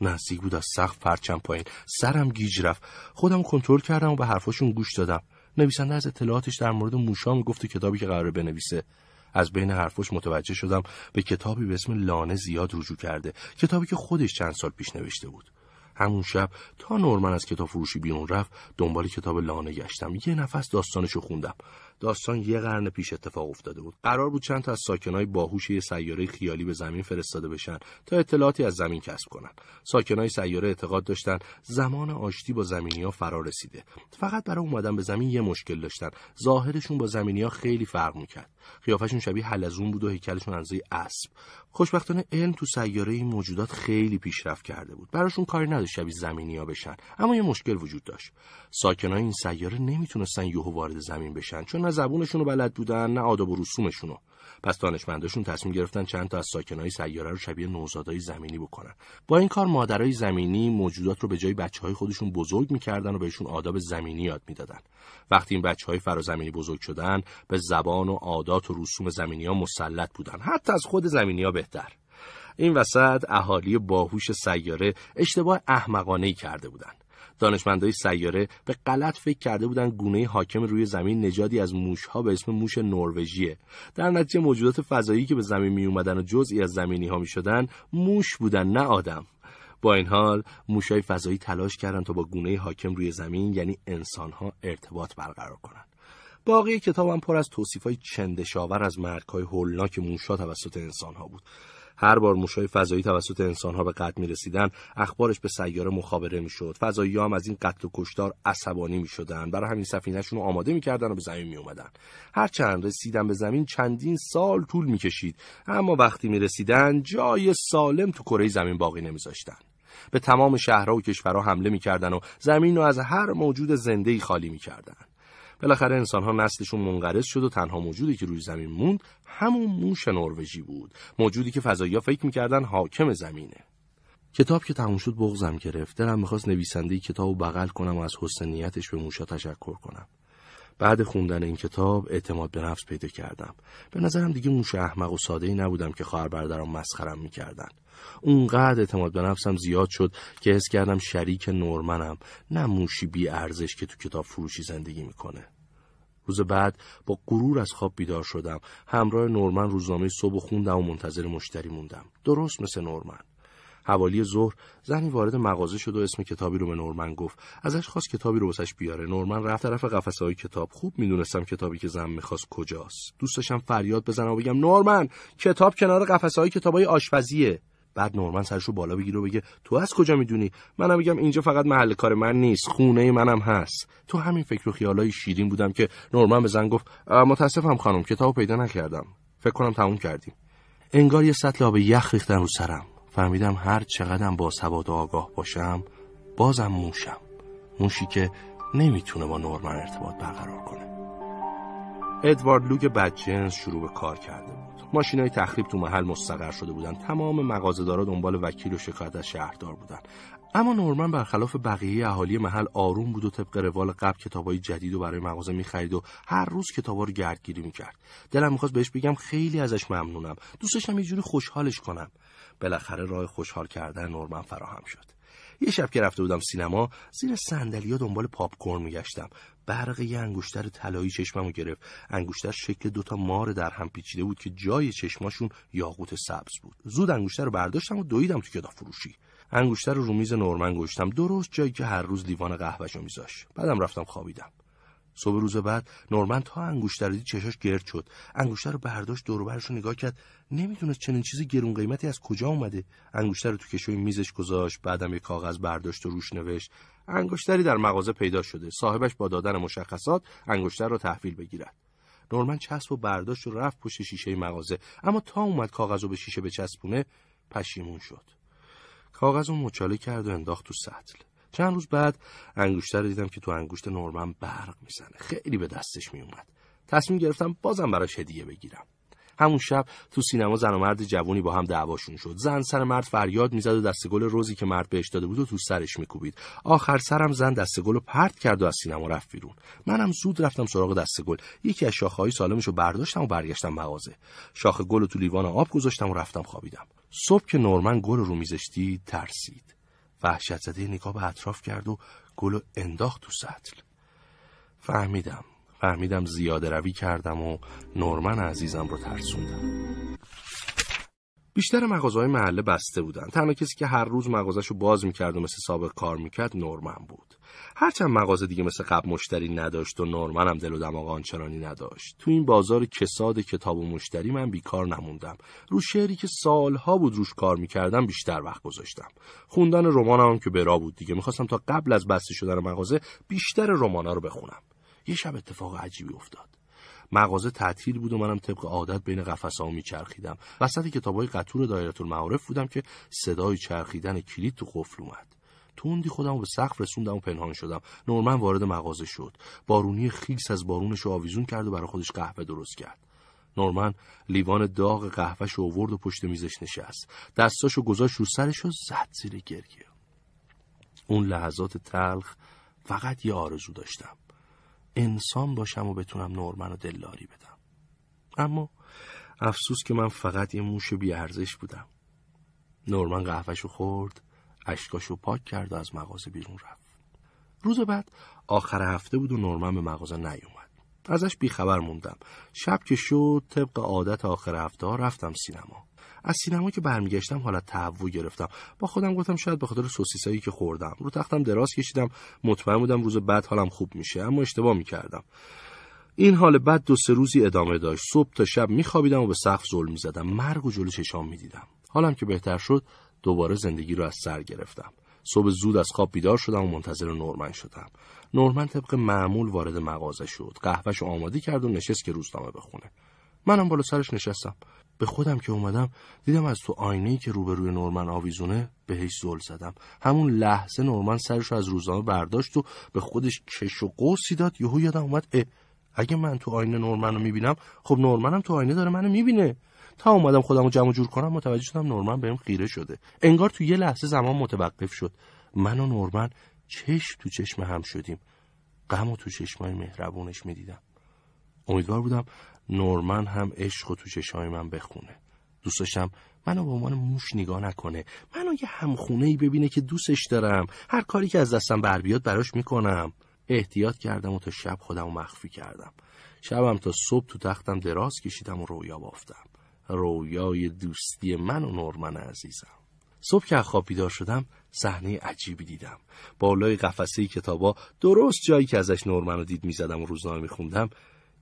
نزدیک بود از سقف پرچم پایین سرم گیج رفت خودم کنترل کردم و به حرفاشون گوش دادم نویسنده از اطلاعاتش در مورد موشا میگفت کتابی که قرار بنویسه از بین حرفش متوجه شدم به کتابی به اسم لانه زیاد رجوع کرده کتابی که خودش چند سال پیش نوشته بود همون شب تا نورمن از کتاب فروشی بیرون رفت دنبال کتاب لانه گشتم یه نفس داستانشو خوندم داستان یه قرن پیش اتفاق افتاده بود قرار بود چند تا از ساکنهای باهوش یه سیاره خیالی به زمین فرستاده بشن تا اطلاعاتی از زمین کسب کنن. ساکنهای سیاره اعتقاد داشتند زمان آشتی با زمینیا فرا رسیده فقط برای اومدن به زمین یه مشکل داشتن ظاهرشون با زمینیا خیلی فرق میکرد قیافشون شبیه حلزون بود و هیکلشون اندازه اسب خوشبختانه علم تو سیاره این موجودات خیلی پیشرفت کرده بود براشون کاری نداشت شبیه زمینیا بشن اما یه مشکل وجود داشت ساکنهای این سیاره نمیتونستن یهو وارد زمین بشن چون نه زبونشون رو بلد بودن نه آداب و رو پس دانشمنداشون تصمیم گرفتن چند تا از ساکنهای سیاره رو شبیه نوزادای زمینی بکنن با این کار مادرای زمینی موجودات رو به جای بچه های خودشون بزرگ میکردن و بهشون آداب زمینی یاد میدادن وقتی این بچه های فرازمینی بزرگ شدن به زبان و عادات و رسوم زمینی ها مسلط بودن حتی از خود زمینی ها بهتر این وسط اهالی باهوش سیاره اشتباه احمقانه کرده بودند. دانشمندای سیاره به غلط فکر کرده بودن گونه حاکم روی زمین نجادی از موشها به اسم موش نروژیه در نتیجه موجودات فضایی که به زمین می اومدن و جزئی از زمینی ها می شدن موش بودن نه آدم با این حال موشای فضایی تلاش کردند تا با گونه حاکم روی زمین یعنی انسانها ارتباط برقرار کنند باقی کتابم پر از توصیف های چندشاور از های هولناک موشا توسط انسانها بود هر بار موشهای فضایی توسط انسانها به قتل می اخبارش به سیاره مخابره میشد. شد هم از این قتل و کشتار عصبانی می شدن برای همین سفینهشون رو آماده می و به زمین می اومدن هرچند رسیدن به زمین چندین سال طول میکشید، اما وقتی می رسیدن جای سالم تو کره زمین باقی نمیذاشتن. به تمام شهرها و کشورها حمله میکردن و زمین رو از هر موجود زنده خالی میکردن. بالاخره ها نسلشون منقرض شد و تنها موجودی که روی زمین موند همون موش نروژی بود موجودی که فضایی فکر میکردن حاکم زمینه کتاب که تموم شد بغزم گرفت دلم میخواست نویسنده کتاب و بغل کنم و از نیتش به موشا تشکر کنم بعد خوندن این کتاب اعتماد به نفس پیدا کردم به نظرم دیگه موش احمق و ساده ای نبودم که خواهر برادرم مسخرم میکردن اونقدر اعتماد به نفسم زیاد شد که حس کردم شریک نورمنم نه موشی بی ارزش که تو کتاب فروشی زندگی میکنه روز بعد با غرور از خواب بیدار شدم همراه نورمن روزنامه صبح خوندم و منتظر مشتری موندم درست مثل نورمن حوالی ظهر زنی وارد مغازه شد و اسم کتابی رو به نورمن گفت ازش خواست کتابی رو واسش بیاره نورمن رفت طرف قفسه های کتاب خوب میدونستم کتابی که زن میخواست کجاست دوستشم فریاد بزنم و بگم نورمن کتاب کنار قفسه های کتاب های آشپزیه بعد نورمن سرشو بالا بگیره و بگه تو از کجا میدونی منم میگم اینجا فقط محل کار من نیست خونه منم هست تو همین فکر و خیالای شیرین بودم که نورمن به زن گفت متاسفم خانم کتابو پیدا نکردم فکر کنم تموم کردیم انگار یه سطل آب یخ ریختن رو سرم فهمیدم هر چقدرم با سواد و آگاه باشم بازم موشم موشی که نمیتونه با نورمن ارتباط برقرار کنه ادوارد لوگ بدجنس شروع به کار کرد. ماشین های تخریب تو محل مستقر شده بودن تمام مغازه‌دارا دنبال وکیل و شکایت از شهردار بودن اما نورمن برخلاف بقیه اهالی محل آروم بود و طبق روال قبل های جدید و برای مغازه میخرید و هر روز کتابا رو گردگیری میکرد دلم میخواست بهش بگم خیلی ازش ممنونم دوستشم هم یه جوری خوشحالش کنم بالاخره راه خوشحال کردن نورمن فراهم شد یه شب که رفته بودم سینما زیر صندلیا دنبال پاپ میگشتم برق یه انگشتر طلایی چشممو گرفت انگشتر شکل دوتا مار در هم پیچیده بود که جای چشماشون یاقوت سبز بود زود انگشتر رو برداشتم و دویدم تو کتاب فروشی انگشتر رو رو میز نورمن گشتم درست جایی که هر روز لیوان قهوهشو میذاش بعدم رفتم خوابیدم صبح روز بعد نورمن تا انگشتر دید چشاش گرد شد انگشتر رو برداشت دور رو نگاه کرد نمیدونست چنین چیزی گرون قیمتی از کجا اومده انگشتر رو تو کشوی میزش گذاشت بعدم یه کاغذ برداشت و روش نوشت انگشتری در مغازه پیدا شده صاحبش با دادن مشخصات انگشتر را تحویل بگیرد نورمن چسب و برداشت و رفت پشت شیشه مغازه اما تا اومد کاغذ رو به شیشه بچسبونه پشیمون شد کاغذ رو مچاله کرد و انداخت تو سطل چند روز بعد انگشتر دیدم که تو انگشت نورمن برق میزنه خیلی به دستش میومد تصمیم گرفتم بازم براش هدیه بگیرم همون شب تو سینما زن و مرد جوونی با هم دعواشون شد زن سر مرد فریاد میزد و دست گل روزی که مرد بهش داده بود و تو سرش میکوبید آخر سرم زن دست گل رو پرت کرد و از سینما رفت بیرون منم زود رفتم سراغ دست گل یکی از شاخهای سالمش رو برداشتم و برگشتم مغازه شاخ گل رو تو لیوان آب گذاشتم و رفتم خوابیدم صبح که نورمن گل رو میزش ترسید وحشت زده نگاه به اطراف کرد و گل انداخت تو سطل فهمیدم فهمیدم زیاده روی کردم و نورمن عزیزم رو ترسوندم بیشتر مغازهای محله بسته بودن تنها کسی که هر روز مغازش رو باز میکرد و مثل سابق کار میکرد نورمن بود هرچند مغازه دیگه مثل قبل مشتری نداشت و نورمن هم دل و دماغ آنچنانی نداشت تو این بازار کساد کتاب و مشتری من بیکار نموندم رو شعری که سالها بود روش کار میکردم بیشتر وقت گذاشتم خوندن رمانم هم که برا بود دیگه میخواستم تا قبل از بسته شدن مغازه بیشتر رمانا رو بخونم یه شب اتفاق عجیبی افتاد مغازه تعطیل بود و منم طبق عادت بین قفسه‌ها میچرخیدم وسط های قطور دایره المعارف بودم که صدای چرخیدن کلید تو قفل اومد توندی خودم به سقف رسوندم و پنهان شدم نورمن وارد مغازه شد بارونی خیس از بارونش آویزون کرد و برای خودش قهوه درست کرد نورمن لیوان داغ قهوهش اوورد و پشت میزش نشست دستاشو گذاشت رو سرش و زد زیر گریه اون لحظات تلخ فقط یه آرزو داشتم انسان باشم و بتونم نورمن و دلداری بدم اما افسوس که من فقط یه موش بیارزش بودم نورمن قهوهشو خورد اشکاشو پاک کرد و از مغازه بیرون رفت روز بعد آخر هفته بود و نورمن به مغازه نیومد ازش بیخبر موندم شب که شد طبق عادت آخر هفته ها رفتم سینما از سینما که برمیگشتم حالا تهوع گرفتم با خودم گفتم شاید به خاطر سوسیسایی که خوردم رو تختم دراز کشیدم مطمئن بودم روز بعد حالم خوب میشه اما اشتباه میکردم این حال بعد دو سه روزی ادامه داشت صبح تا شب میخوابیدم و به سقف زل میزدم مرگ و جلو چشام میدیدم حالم که بهتر شد دوباره زندگی رو از سر گرفتم صبح زود از خواب بیدار شدم و منتظر نورمن شدم نورمن طبق معمول وارد مغازه شد قهوهش آماده کرد و نشست که روزنامه بخونه منم بالا سرش نشستم به خودم که اومدم دیدم از تو آینه که روبروی نورمن آویزونه بهش زل زدم همون لحظه نورمن سرش رو از روزنامه برداشت و به خودش چش و قوسی داد یهو یادم اومد اگه من تو آینه نورمن رو میبینم خب نورمنم تو آینه داره منو میبینه تا اومدم خودم رو جمع جور کنم متوجه شدم نورمن بهم خیره شده انگار تو یه لحظه زمان متوقف شد من و نورمن چش تو چشم هم شدیم غم و تو چشمای مهربونش میدیدم امیدوار بودم نورمن هم عشق و تو چشای من بخونه دوست داشتم منو به عنوان موش نگاه نکنه منو یه همخونه ای ببینه که دوستش دارم هر کاری که از دستم بر بیاد براش میکنم احتیاط کردم و تا شب خودم مخفی کردم شبم تا صبح تو تختم دراز کشیدم و رویا بافتم رویای دوستی من و نورمن عزیزم صبح که از خواب بیدار شدم صحنه عجیبی دیدم بالای قفسه کتابا درست جایی که ازش نورمن رو دید میزدم و روزنامه میخوندم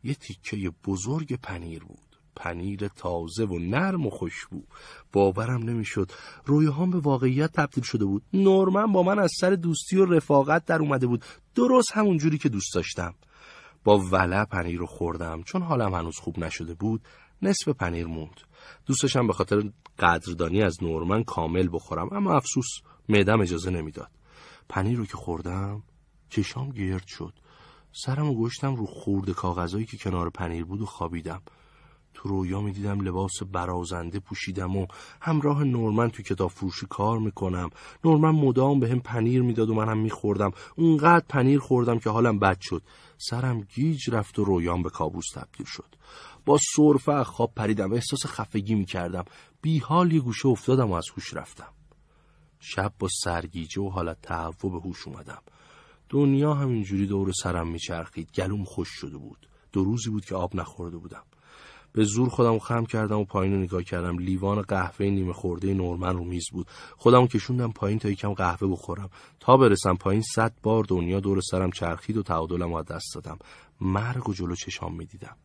یه تیکه بزرگ پنیر بود پنیر تازه و نرم و خوشبو باورم نمیشد هم به واقعیت تبدیل شده بود نورمن با من از سر دوستی و رفاقت در اومده بود درست همون جوری که دوست داشتم با ولع پنیر رو خوردم چون حالم هنوز خوب نشده بود نصف پنیر موند دوستشم به خاطر قدردانی از نورمن کامل بخورم اما افسوس معدم اجازه نمیداد پنیر رو که خوردم چشام گرد شد سرم و گشتم رو خورد کاغذایی که کنار پنیر بود و خوابیدم تو رویا می دیدم لباس برازنده پوشیدم و همراه نورمن تو کتاب فروشی کار میکنم نورمن مدام به هم پنیر میداد و منم میخوردم اونقدر پنیر خوردم که حالم بد شد سرم گیج رفت و رویام به کابوس تبدیل شد با صرفه خواب پریدم احساس خفگی میکردم بیحال یه گوشه افتادم و از هوش رفتم شب با سرگیجه و حالت تعو به هوش اومدم دنیا همینجوری دور سرم میچرخید گلوم خوش شده بود دو روزی بود که آب نخورده بودم به زور خودم خم کردم و پایین رو نگاه کردم لیوان قهوه نیمه خورده نورمن رو میز بود خودم کشوندم پایین تا یکم قهوه بخورم تا برسم پایین صد بار دنیا دور سرم چرخید و تعادلم از دست دادم مرگ و جلو چشام میدیدم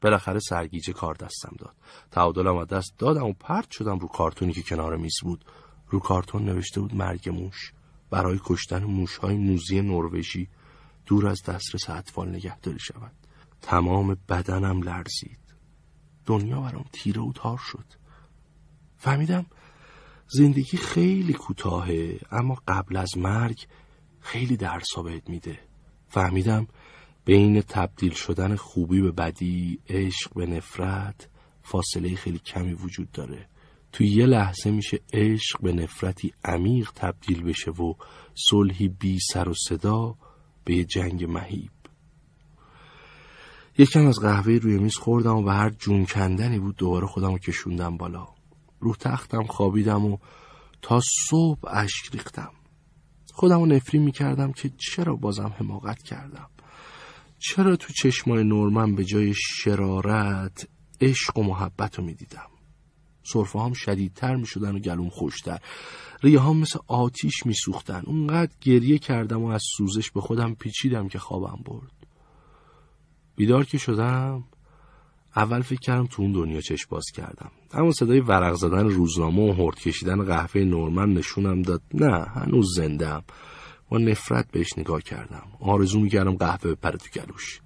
بالاخره سرگیجه کار دستم داد تعادلم از دست دادم و پرت شدم رو کارتونی که کنار میز بود رو کارتون نوشته بود مرگ موش برای کشتن موشهای موزی نروژی دور از دسترس اطفال نگهداری شود تمام بدنم لرزید دنیا برام تیره و تار شد فهمیدم زندگی خیلی کوتاهه اما قبل از مرگ خیلی درس بهت میده فهمیدم بین تبدیل شدن خوبی به بدی عشق به نفرت فاصله خیلی کمی وجود داره تو یه لحظه میشه عشق به نفرتی عمیق تبدیل بشه و صلحی بی سر و صدا به یه جنگ مهیب یکم از قهوه روی میز خوردم و هر جون کندنی بود دوباره خودم رو کشوندم بالا رو تختم خوابیدم و تا صبح اشک ریختم خودم رو نفرین میکردم که چرا بازم حماقت کردم چرا تو چشمای نورمن به جای شرارت عشق و محبت رو میدیدم سرفه هم شدیدتر می شدن و گلوم خوشتر ریه هم مثل آتیش می اونقدر گریه کردم و از سوزش به خودم پیچیدم که خوابم برد بیدار که شدم اول فکر کردم تو اون دنیا چشم باز کردم اما صدای ورق زدن روزنامه و هرد کشیدن قهوه نورمن نشونم داد نه هنوز زندم و نفرت بهش نگاه کردم آرزو میکردم قهوه بپره تو گلوش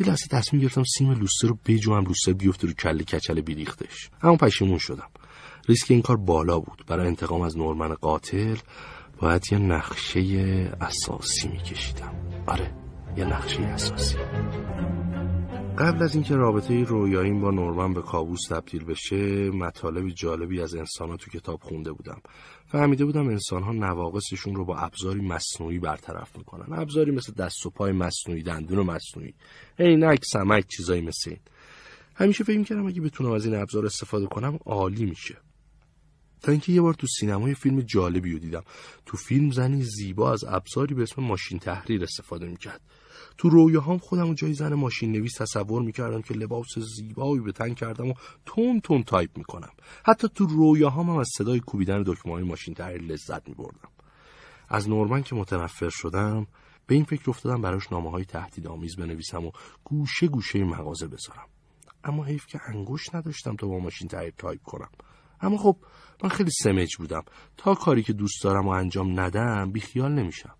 یه لحظه تصمیم گرفتم سیم لوسه رو بجوام لوسه بیفته رو کله کچل بیریختش اما پشیمون شدم ریسک این کار بالا بود برای انتقام از نورمن قاتل باید یه نقشه اساسی میکشیدم آره یه نقشه اساسی قبل از اینکه رابطه رویاییم با نورمن به کابوس تبدیل بشه مطالب جالبی از ها تو کتاب خونده بودم فهمیده بودم ها نواقصشون رو با ابزاری مصنوعی برطرف میکنن ابزاری مثل دست و پای مصنوعی دندون مصنوعی عینک سمک چیزایی مثل این همیشه فکر میکردم اگه بتونم از این ابزار استفاده کنم عالی میشه تا اینکه یه بار تو سینمای فیلم جالبی رو دیدم تو فیلم زنی زیبا از ابزاری به اسم ماشین تحریر استفاده میکرد تو رویاهام خودم جای زن ماشین نویس تصور میکردم که لباس زیبایی به تن کردم و تون تون تایپ میکنم حتی تو رویاهام هم از صدای کوبیدن دکمه های ماشین تحریر لذت میبردم از نورمن که متنفر شدم به این فکر افتادم براش نامه های آمیز بنویسم و گوشه گوشه مغازه بذارم اما حیف که انگوش نداشتم تا با ماشین تایپ تایپ کنم اما خب من خیلی سمج بودم تا کاری که دوست دارم و انجام ندم بیخیال نمیشم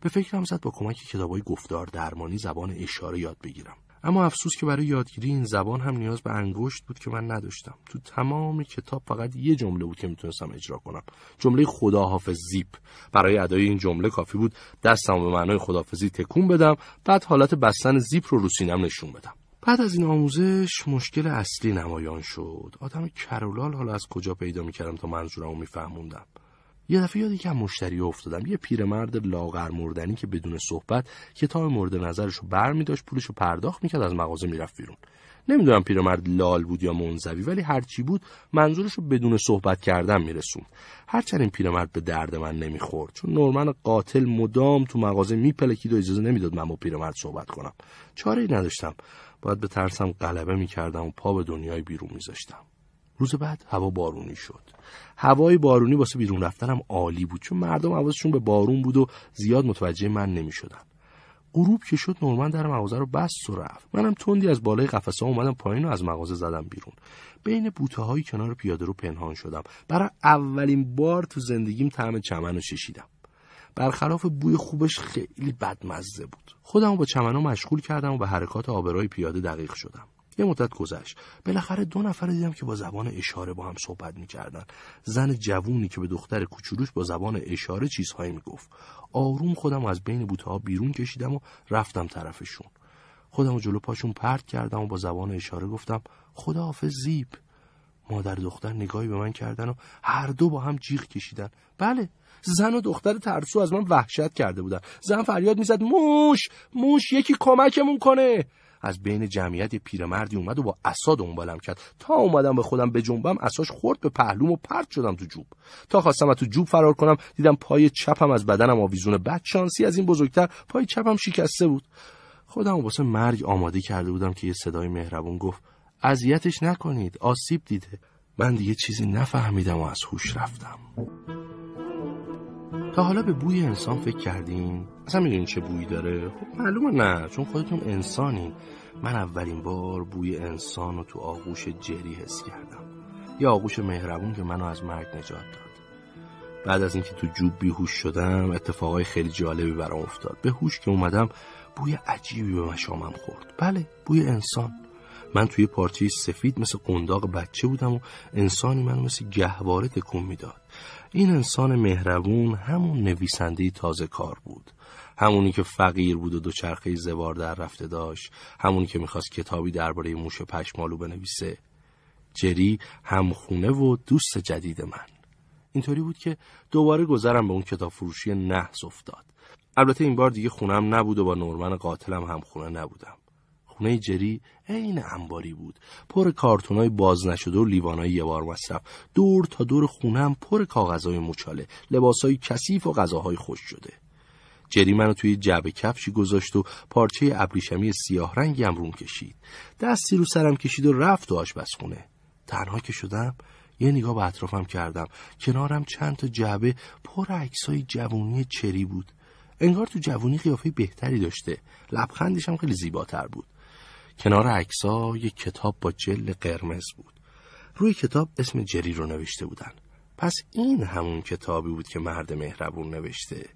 به فکرم زد با کمک کتابای گفتار درمانی زبان اشاره یاد بگیرم اما افسوس که برای یادگیری این زبان هم نیاز به انگشت بود که من نداشتم تو تمام کتاب فقط یه جمله بود که میتونستم اجرا کنم جمله خداحافظ زیپ برای ادای این جمله کافی بود دستم به معنای خداحافظی تکون بدم بعد حالت بستن زیپ رو رو سینم نشون بدم بعد از این آموزش مشکل اصلی نمایان شد آدم کرولال حالا از کجا پیدا میکردم تا منظورمو میفهموندم یه دفعه یاد یکم مشتری افتادم یه پیرمرد لاغر مردنی که بدون صحبت کتاب مورد نظرش رو برمی پولش رو پرداخت میکرد از مغازه میرفت بیرون نمیدونم پیرمرد لال بود یا منزوی ولی هرچی بود منظورش رو بدون صحبت کردن میرسوند هرچند این پیرمرد به درد من نمیخورد چون نورمن قاتل مدام تو مغازه میپلکید و اجازه نمیداد من با پیرمرد صحبت کنم چاره ای نداشتم باید به ترسم غلبه میکردم و پا به دنیای بیرون میذاشتم روز بعد هوا بارونی شد هوای بارونی واسه بیرون رفتنم عالی بود چون مردم حواسشون به بارون بود و زیاد متوجه من نمیشدن غروب که شد نورمن در مغازه رو بست و رفت منم تندی از بالای قفسه اومدم پایین و از مغازه زدم بیرون بین بوته های کنار پیاده رو پنهان شدم برای اولین بار تو زندگیم طعم چمن رو چشیدم برخلاف بوی خوبش خیلی بدمزه بود خودم با چمنو مشغول کردم و به حرکات آبرای پیاده دقیق شدم یه مدت گذشت بالاخره دو نفر دیدم که با زبان اشاره با هم صحبت میکردن زن جوونی که به دختر کوچولوش با زبان اشاره چیزهایی میگفت آروم خودم از بین بوته بیرون کشیدم و رفتم طرفشون خودم و جلو پاشون پرت کردم و با زبان اشاره گفتم خداحافظ زیب مادر دختر نگاهی به من کردن و هر دو با هم جیغ کشیدن بله زن و دختر ترسو از من وحشت کرده بودن زن فریاد میزد موش موش یکی کمکمون کنه از بین جمعیت پیرمردی اومد و با عصا دنبالم کرد تا اومدم به خودم به جنبم اساش خورد به پهلوم و پرت شدم تو جوب تا خواستم از تو جوب فرار کنم دیدم پای چپم از بدنم آویزون بد شانسی از این بزرگتر پای چپم شکسته بود خودم واسه مرگ آماده کرده بودم که یه صدای مهربون گفت اذیتش نکنید آسیب دیده من دیگه چیزی نفهمیدم و از هوش رفتم تا حالا به بوی انسان فکر کردین. اصلا میدونین چه بویی داره خب معلومه نه چون خودتون انسانین من اولین بار بوی انسان رو تو آغوش جری حس کردم یه آغوش مهربون که منو از مرگ نجات داد بعد از اینکه تو جوب بیهوش شدم اتفاقای خیلی جالبی برام افتاد به هوش که اومدم بوی عجیبی به مشامم خورد بله بوی انسان من توی پارچه سفید مثل قنداق بچه بودم و انسانی من مثل گهواره تکون میداد این انسان مهربون همون نویسنده تازه کار بود همونی که فقیر بود و دوچرخه زوار در رفته داشت همونی که میخواست کتابی درباره موش پشمالو بنویسه جری همخونه و دوست جدید من اینطوری بود که دوباره گذرم به اون کتاب فروشی نحس افتاد البته این بار دیگه خونم نبود و با نورمن قاتلم هم خونه نبودم خونه جری عین انباری بود پر کارتونای باز نشده و لیوانای یه بار مصرف دور تا دور خونم پر کاغذای مچاله لباسای کثیف و غذاهای خوش شده جری منو توی جعبه کفشی گذاشت و پارچه ابریشمی سیاه رنگی هم کشید دستی رو سرم کشید و رفت و آشپزخونه تنها که شدم یه نگاه به اطرافم کردم کنارم چند تا جعبه پر عکسای جوونی چری بود انگار تو جوونی قیافه بهتری داشته لبخندش هم خیلی زیباتر بود کنار عکسا یه کتاب با جل قرمز بود روی کتاب اسم جری رو نوشته بودن پس این همون کتابی بود که مرد مهربون نوشته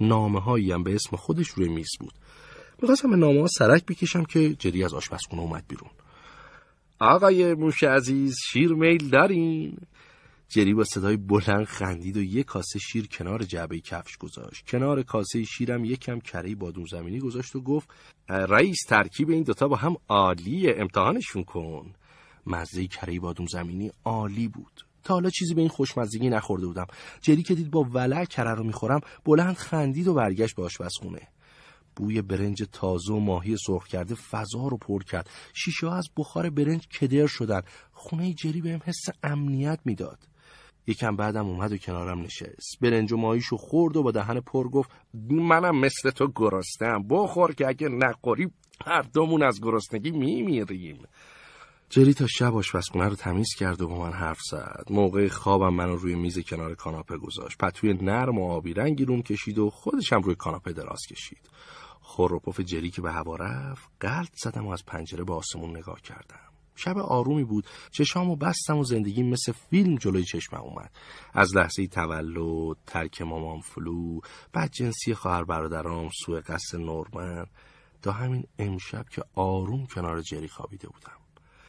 نامه هایی هم به اسم خودش روی میز بود میخواستم به نامه ها سرک بکشم که جری از آشپزخونه اومد بیرون آقای موش عزیز شیر میل دارین جری با صدای بلند خندید و یک کاسه شیر کنار جعبه کفش گذاشت کنار کاسه شیرم یکم کره بادوم زمینی گذاشت و گفت رئیس ترکیب این دوتا با هم عالیه امتحانشون کن مزه کره بادوم زمینی عالی بود تا حالا چیزی به این خوشمزگی نخورده بودم جری که دید با ولع کره رو میخورم بلند خندید و برگشت به آشپزخونه بوی برنج تازه و ماهی سرخ کرده فضا رو پر کرد شیشه ها از بخار برنج کدر شدن خونه جری بهم حس امنیت میداد یکم بعدم اومد و کنارم نشست برنج و ماهیشو خورد و با دهن پر گفت منم مثل تو گرستم بخور که اگه نخوری هر دومون از گرسنگی میمیریم جری تا شب آشپزخونه رو تمیز کرد و با من حرف زد موقع خوابم منو روی میز کنار کاناپه گذاشت پتوی نرم و آبی رنگی روم کشید و خودشم روی کاناپه دراز کشید خور و جری که به هوا رفت قلط زدم و از پنجره به آسمون نگاه کردم شب آرومی بود چشامو بستم و زندگی مثل فیلم جلوی چشمم اومد از لحظه تولد ترک مامان فلو بعد جنسی خواهر برادرام سوء قصد نورمن تا همین امشب که آروم کنار جری خوابیده بودم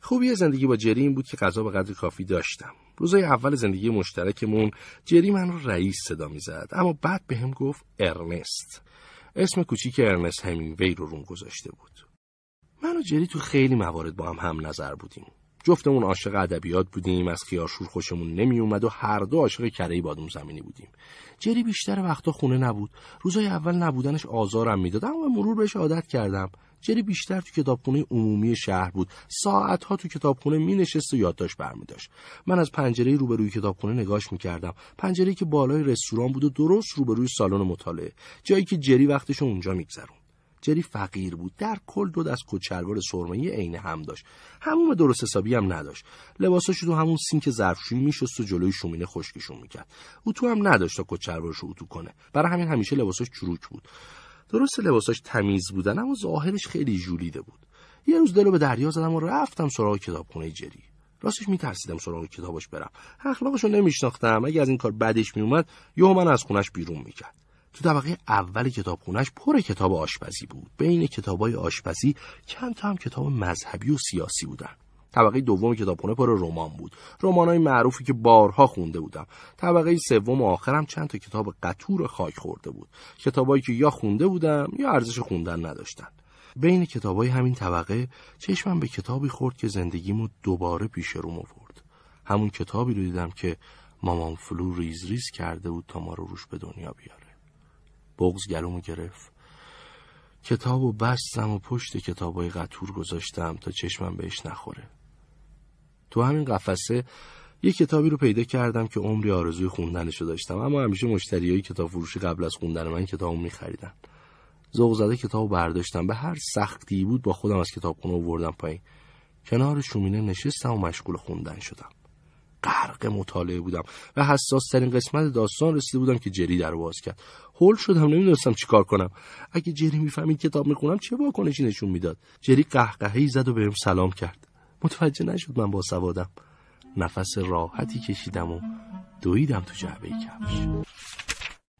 خوبی زندگی با جری این بود که غذا به قدر کافی داشتم روزای اول زندگی مشترکمون جری من رو رئیس صدا میزد اما بعد به هم گفت ارنست اسم کوچیک ارنست وی رو روم گذاشته بود من و جری تو خیلی موارد با هم هم نظر بودیم جفتمون عاشق ادبیات بودیم از خیارشور خوشمون نمیومد و هر دو عاشق کره بادوم زمینی بودیم جری بیشتر وقتا خونه نبود روزای اول نبودنش آزارم میداد اما مرور بهش عادت کردم جری بیشتر تو کتابخونه عمومی شهر بود ساعتها تو کتابخونه مینشست و یادداشت داشت من از پنجره روبروی کتابخونه نگاش میکردم پنجره که بالای رستوران بود و درست روبروی سالن مطالعه جایی که جری وقتش اونجا میگذرون جری فقیر بود در کل دو دست کچلوار سرمه‌ای عین هم داشت هموم درست حسابی هم نداشت لباساشو تو همون سینک ظرفشویی میشست و جلوی شومینه خشکشون میکرد او تو هم نداشت تا رو اتو کنه برای همین همیشه لباساش چروک بود درست لباساش تمیز بودن اما ظاهرش خیلی جولیده بود یه روز دلو به دریا زدم و رفتم سراغ کتابخونه جری راستش میترسیدم سراغ کتاباش برم اخلاقش رو نمیشناختم اگه از این کار بدش میومد یهو من از خونش بیرون میکرد تو طبقه اول خونش پر کتاب آشپزی بود بین کتابای آشپزی چند تا هم کتاب مذهبی و سیاسی بودن طبقه دوم کتابخونه پر رمان بود های معروفی که بارها خونده بودم طبقه سوم و آخرم چند تا کتاب قطور خاک خورده بود کتابایی که یا خونده بودم یا ارزش خوندن نداشتن بین کتابای همین طبقه چشمم به کتابی خورد که زندگیمو دوباره پیش روم آورد همون کتابی رو دیدم که مامان فلو ریز ریز کرده بود تا ما رو روش به دنیا بیاره بغز گلومو گرفت کتاب و بستم و پشت کتابای قطور گذاشتم تا چشمم بهش نخوره تو همین قفسه یه کتابی رو پیدا کردم که عمری آرزوی خوندنشو داشتم اما همیشه های کتاب فروشی قبل از خوندن من کتابو خریدن. زوغ زده کتاب برداشتم به هر سختی بود با خودم از کتابخونه وردم پایین کنار شومینه نشستم و مشغول خوندن شدم غرق مطالعه بودم و حساس ترین قسمت داستان رسیده بودم که جری در باز کرد هول شدم نمیدونستم چیکار کنم اگه جری میفهمید کتاب میخونم چه واکنشی نشون میداد جری ای زد و بهم سلام کرد متوجه نشد من با سوادم نفس راحتی کشیدم و دویدم تو جعبه کفش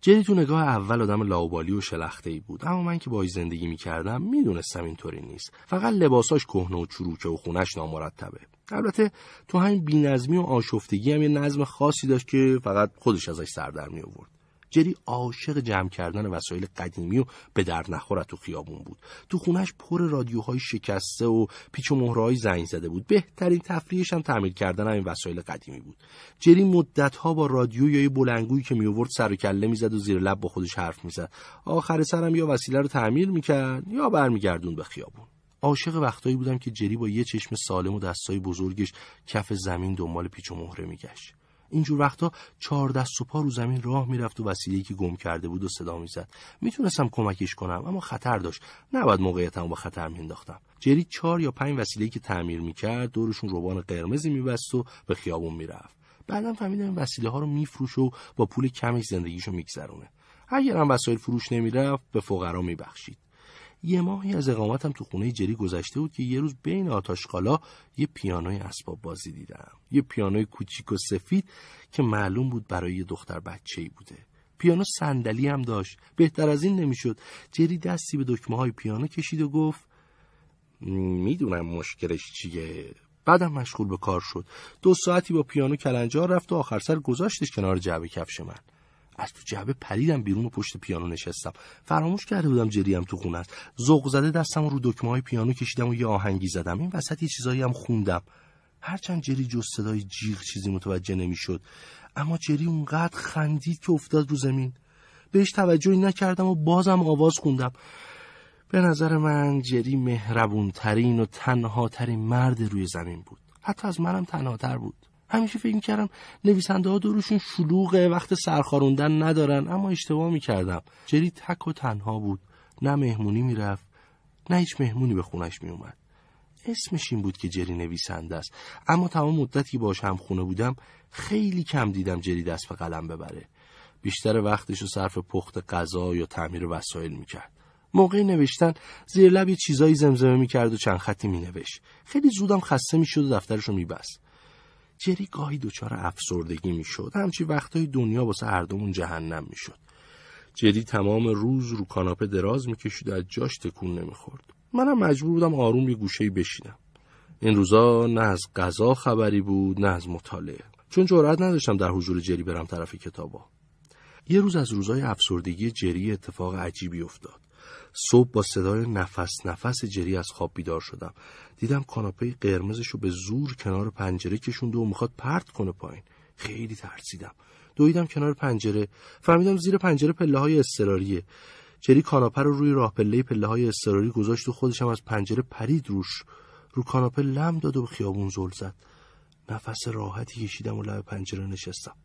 جری تو نگاه اول آدم لاوبالی و شلخته ای بود اما من که باهاش زندگی میکردم میدونستم اینطوری نیست فقط لباساش کهنه و چروکه و خونش نامرتبه البته تو همین بینظمی و آشفتگی هم یه نظم خاصی داشت که فقط خودش ازش سر در می آورد جری عاشق جمع کردن وسایل قدیمی و به در نخور تو خیابون بود تو خونش پر رادیوهای شکسته و پیچ و مهرهای زنگ زده بود بهترین تفریحش هم تعمیر کردن این وسایل قدیمی بود جری مدتها با رادیو یا یه بلنگویی که آورد سر و کله میزد و زیر لب با خودش حرف میزد آخر سرم یا وسیله رو تعمیر میکرد یا برمیگردون به خیابون عاشق وقتایی بودم که جری با یه چشم سالم و دستای بزرگش کف زمین دنبال پیچ و مهره میگشت اینجور وقتا چهار دست و پا رو زمین راه میرفت و وسیله که گم کرده بود و صدا میزد میتونستم کمکش کنم اما خطر داشت نباید موقعیتم با خطر مینداختم جری چهار یا پنج وسیله که تعمیر میکرد دورشون روبان قرمزی میبست و به خیابون میرفت بعدا فهمیدم وسیله ها رو میفروش و با پول کمش زندگیشو میگذرونه اگر هم وسایل فروش نمیرفت به فقرا میبخشید یه ماهی از اقامتم تو خونه جری گذشته بود که یه روز بین آتاشقالا یه پیانوی اسباب بازی دیدم یه پیانوی کوچیک و سفید که معلوم بود برای یه دختر ای بوده پیانو صندلی هم داشت بهتر از این نمیشد جری دستی به دکمه های پیانو کشید و گفت میدونم مشکلش چیه بعدم مشغول به کار شد دو ساعتی با پیانو کلنجار رفت و آخر سر گذاشتش کنار جعبه کفش من از تو جعبه پریدم بیرون و پشت پیانو نشستم فراموش کرده بودم جریم تو خونه است ذوق زده دستم رو دکمه های پیانو کشیدم و یه آهنگی زدم این وسط یه چیزایی هم خوندم هرچند جری جو صدای جیغ چیزی متوجه نمیشد اما جری اونقدر خندید که افتاد رو زمین بهش توجهی نکردم و بازم آواز خوندم به نظر من جری مهربون ترین و تنها ترین مرد روی زمین بود حتی از منم تنها تر بود همیشه فکر میکردم نویسنده ها دورشون شلوغه وقت سرخاروندن ندارن اما اشتباه میکردم جری تک و تنها بود نه مهمونی میرفت نه هیچ مهمونی به خونش میومد اسمش این بود که جری نویسنده است اما تمام مدتی که باش هم خونه بودم خیلی کم دیدم جری دست به قلم ببره بیشتر وقتش رو صرف پخت غذا یا تعمیر وسایل میکرد موقع نوشتن زیر لب یه چیزایی زمزمه میکرد و چند خطی مینوشت خیلی زودم خسته میشد و دفترش رو میبست جری گاهی دچار افسردگی میشد همچی وقتهای دنیا واسه هر دومون جهنم میشد جری تمام روز رو کاناپه دراز میکشید و از جاش تکون نمیخورد منم مجبور بودم آروم یه گوشه بشینم این روزا نه از غذا خبری بود نه از مطالعه چون جرأت نداشتم در حضور جری برم طرف کتابا یه روز از روزای افسردگی جری اتفاق عجیبی افتاد صبح با صدای نفس نفس جری از خواب بیدار شدم دیدم کاناپه قرمزش رو به زور کنار پنجره کشوند و میخواد پرت کنه پایین خیلی ترسیدم دویدم کنار پنجره فهمیدم زیر پنجره پله های استراریه جری کاناپه رو روی راه پله پله های استراری گذاشت و خودشم از پنجره پرید روش رو کاناپه لم داد و به خیابون زل زد نفس راحتی کشیدم و لب پنجره نشستم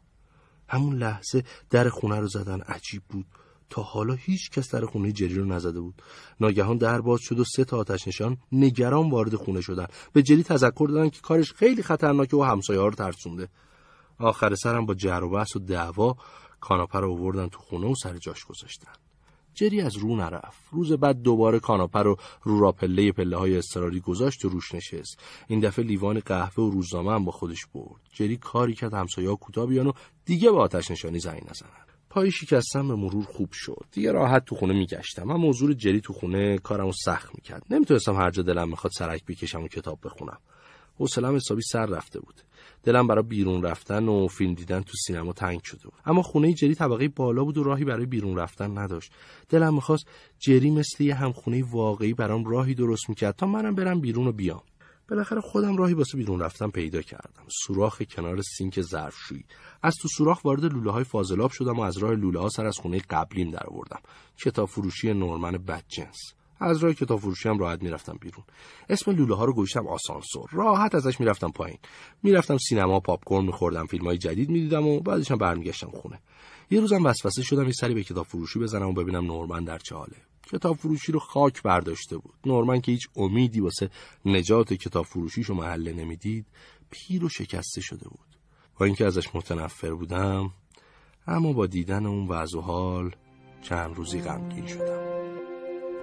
همون لحظه در خونه رو زدن عجیب بود تا حالا هیچ کس در خونه جری رو نزده بود ناگهان در باز شد و سه تا آتش نشان نگران وارد خونه شدن به جری تذکر دادن که کارش خیلی خطرناکه و همسایه ها رو ترسونده آخر سرم با جر و بحث و دعوا کاناپه رو آوردن تو خونه و سر جاش گذاشتن جری از رو نرفت روز بعد دوباره کاناپه رو رو را پله پله های استراری گذاشت و روش نشست این دفعه لیوان قهوه و روزنامه هم با خودش برد جری کاری کرد همسایه ها کوتاه بیان و دیگه به آتش نشانی زنگ نزنن پای شکستم به مرور خوب شد دیگه راحت تو خونه میگشتم اما حضور جری تو خونه کارمو سخت میکرد نمیتونستم هر جا دلم میخواد سرک بکشم و کتاب بخونم حوصلم حسابی سر رفته بود دلم برای بیرون رفتن و فیلم دیدن تو سینما تنگ شده بود اما خونه جری طبقه بالا بود و راهی برای بیرون رفتن نداشت دلم میخواست جری مثل یه همخونه واقعی برام راهی درست میکرد تا منم برم بیرون بیام بالاخره خودم راهی واسه بیرون رفتم پیدا کردم سوراخ کنار سینک ظرفشویی از تو سوراخ وارد لوله های فاضلاب شدم و از راه لوله ها سر از خونه قبلیم در کتاب فروشی نورمن بدجنس از راه کتاب فروشی هم راحت میرفتم بیرون اسم لوله ها رو گوشتم آسانسور راحت ازش میرفتم پایین میرفتم سینما کورن میخوردم فیلم های جدید میدیدم و بعدش هم برمیگشتم خونه یه روزم وسوسه شدم یه سری به کتاب فروشی بزنم و ببینم نورمن در چه حاله کتاب فروشی رو خاک برداشته بود نورمن که هیچ امیدی واسه نجات کتاب فروشیش رو محله نمیدید پیر و شکسته شده بود با اینکه ازش متنفر بودم اما با دیدن اون وضع و حال چند روزی غمگین شدم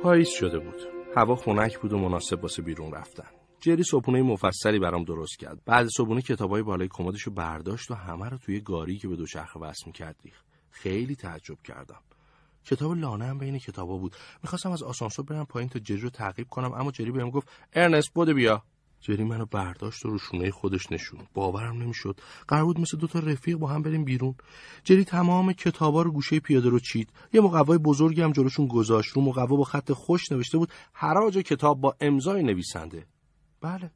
پاییز شده بود هوا خنک بود و مناسب واسه بیرون رفتن جری صبحونه مفصلی برام درست کرد بعد صبحونه کتابای بالای کمدش رو برداشت و همه رو توی گاری که به دوچرخه وصل میکرد ریخت خیلی تعجب کردم کتاب لانه هم بین کتابا بود میخواستم از آسانسور برم پایین تا جری رو تعقیب کنم اما جری بهم گفت ارنست بوده بیا جری منو برداشت و روشونه خودش نشون باورم نمیشد قرار بود مثل دوتا رفیق با هم بریم بیرون جری تمام کتابا رو گوشه پیاده رو چید یه مقوای بزرگی هم جلوشون گذاشت رو مقوا با خط خوش نوشته بود حراج کتاب با امضای نویسنده بله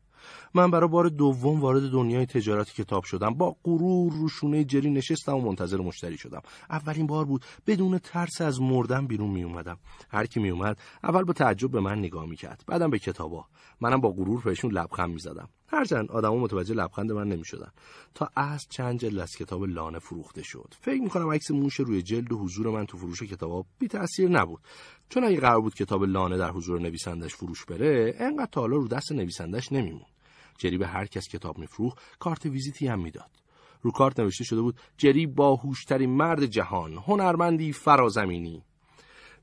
من برای بار دوم وارد دنیای تجارت کتاب شدم با غرور روشونه جری نشستم و منتظر مشتری شدم اولین بار بود بدون ترس از مردن بیرون می اومدم هر کی می اومد اول با تعجب به من نگاه می کرد بعدم به کتابا منم با غرور بهشون لبخند می زدم هرچند آدما متوجه لبخند من نمی شدن. تا از چند جلد از کتاب لانه فروخته شد فکر می کنم عکس موش روی جلد و حضور من تو فروش کتاب بی تاثیر نبود چون اگه قرار بود کتاب لانه در حضور نویسندش فروش بره انقدر تا حالا رو دست نویسندش نمیمون جری به هر کس کتاب میفروخت کارت ویزیتی هم میداد رو کارت نوشته شده بود جری باهوشترین مرد جهان هنرمندی فرازمینی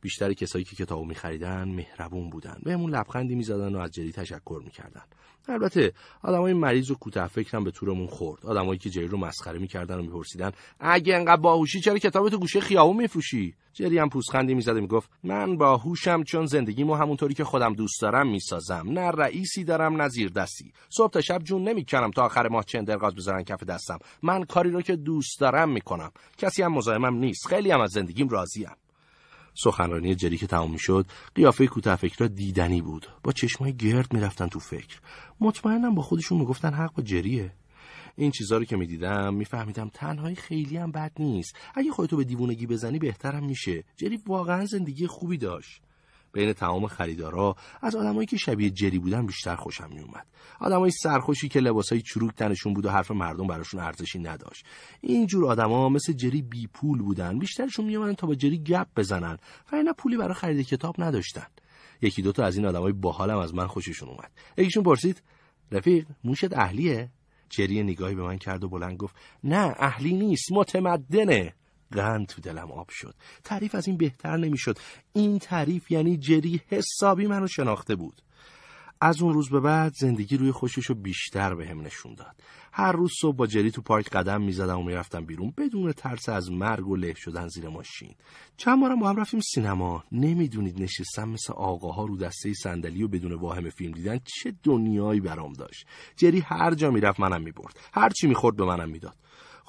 بیشتر کسایی که کتابو میخریدن مهربون بودن بهمون لبخندی میزدن و از جری تشکر میکردن البته آدمای مریض و فکرم به تورمون خورد آدمایی که جری رو مسخره میکردن و میپرسیدن اگه انقدر باهوشی چرا کتابتو گوشه خیابون میفروشی جری هم پوزخندی میزد میگفت من باهوشم چون زندگیمو همونطوری که خودم دوست دارم میسازم نه رئیسی دارم نه زیر دستی صبح تا شب جون نمیکنم تا آخر ماه درقاز بزنن کف دستم من کاری رو که دوست دارم میکنم کسی هم مزاحمم نیست خیلی هم از زندگیم راضیم سخنرانی جری که تمام شد قیافه فکرها دیدنی بود با چشمای گرد میرفتن تو فکر مطمئنم با خودشون میگفتن حق با جریه این چیزا رو که میدیدم میفهمیدم تنهایی خیلی هم بد نیست اگه خودتو به دیوونگی بزنی بهترم میشه جری واقعا زندگی خوبی داشت بین تمام خریدارا از آدمایی که شبیه جری بودن بیشتر خوشم میومد آدمای سرخوشی که لباسای چروک تنشون بود و حرف مردم براشون ارزشی نداشت اینجور آدما مثل جری بی پول بودن بیشترشون میومدن تا با جری گپ بزنن و اینا پولی برای خرید کتاب نداشتن یکی دوتا از این آدمای باحالم از من خوششون اومد یکیشون پرسید رفیق موشت اهلیه جری نگاهی به من کرد و بلند گفت نه اهلی نیست متمدنه قند تو دلم آب شد تعریف از این بهتر نمیشد این تعریف یعنی جری حسابی منو شناخته بود از اون روز به بعد زندگی روی خوشش رو بیشتر به به نشون داد هر روز صبح با جری تو پارک قدم میزدم و میرفتم بیرون بدون ترس از مرگ و له شدن زیر ماشین چند بارم با هم رفتیم سینما نمیدونید نشستم مثل آقاها رو دسته صندلی و بدون واهم فیلم دیدن چه دنیایی برام داشت جری هر جا میرفت منم میبرد هر چی میخورد به منم میداد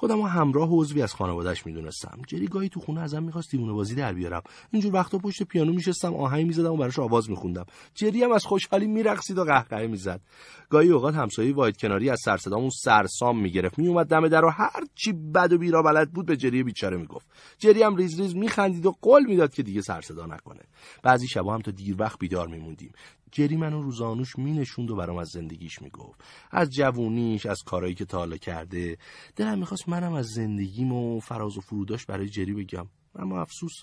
خودم و همراه و عضوی از خانوادهش میدونستم جری گاهی تو خونه ازم میخواست دیوونه بازی در بیارم اینجور وقتا پشت پیانو میشستم آهنگ میزدم و براش آواز میخوندم جری هم از خوشحالی میرقصید و قهقهه میزد گاهی اوقات همسایه واید کناری از سر صدامون سرسام میگرفت میومد دم در و هر چی بد و بیرا بلد بود به جری بیچاره میگفت جری هم ریز ریز میخندید و قول میداد که دیگه سر نکنه بعضی شبا هم تا دیر وقت بیدار میموندیم جری منو رو زانوش می نشوند و برام از زندگیش می گفت. از جوونیش از کارایی که تا حالا کرده دلم میخواست منم از زندگیم و فراز و فروداش برای جری بگم اما افسوس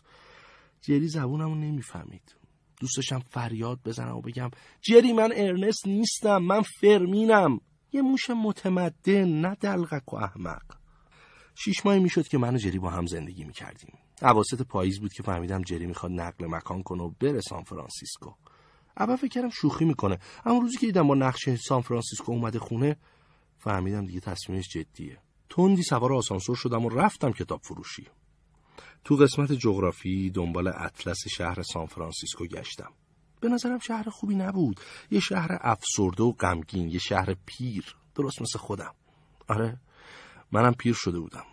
جری رو نمیفهمید دوست داشتم فریاد بزنم و بگم جری من ارنست نیستم من فرمینم یه موش متمدن نه دلغک و احمق شیش ماهی میشد که من و جری با هم زندگی کردیم. اواسط پاییز بود که فهمیدم جری میخواد نقل مکان کنه و بره سان اول فکر کردم شوخی میکنه اما روزی که دیدم با نقشه سان فرانسیسکو اومده خونه فهمیدم دیگه تصمیمش جدیه تندی سوار آسانسور شدم و رفتم کتاب فروشی تو قسمت جغرافی دنبال اطلس شهر سان فرانسیسکو گشتم به نظرم شهر خوبی نبود یه شهر افسرده و غمگین یه شهر پیر درست مثل خودم آره منم پیر شده بودم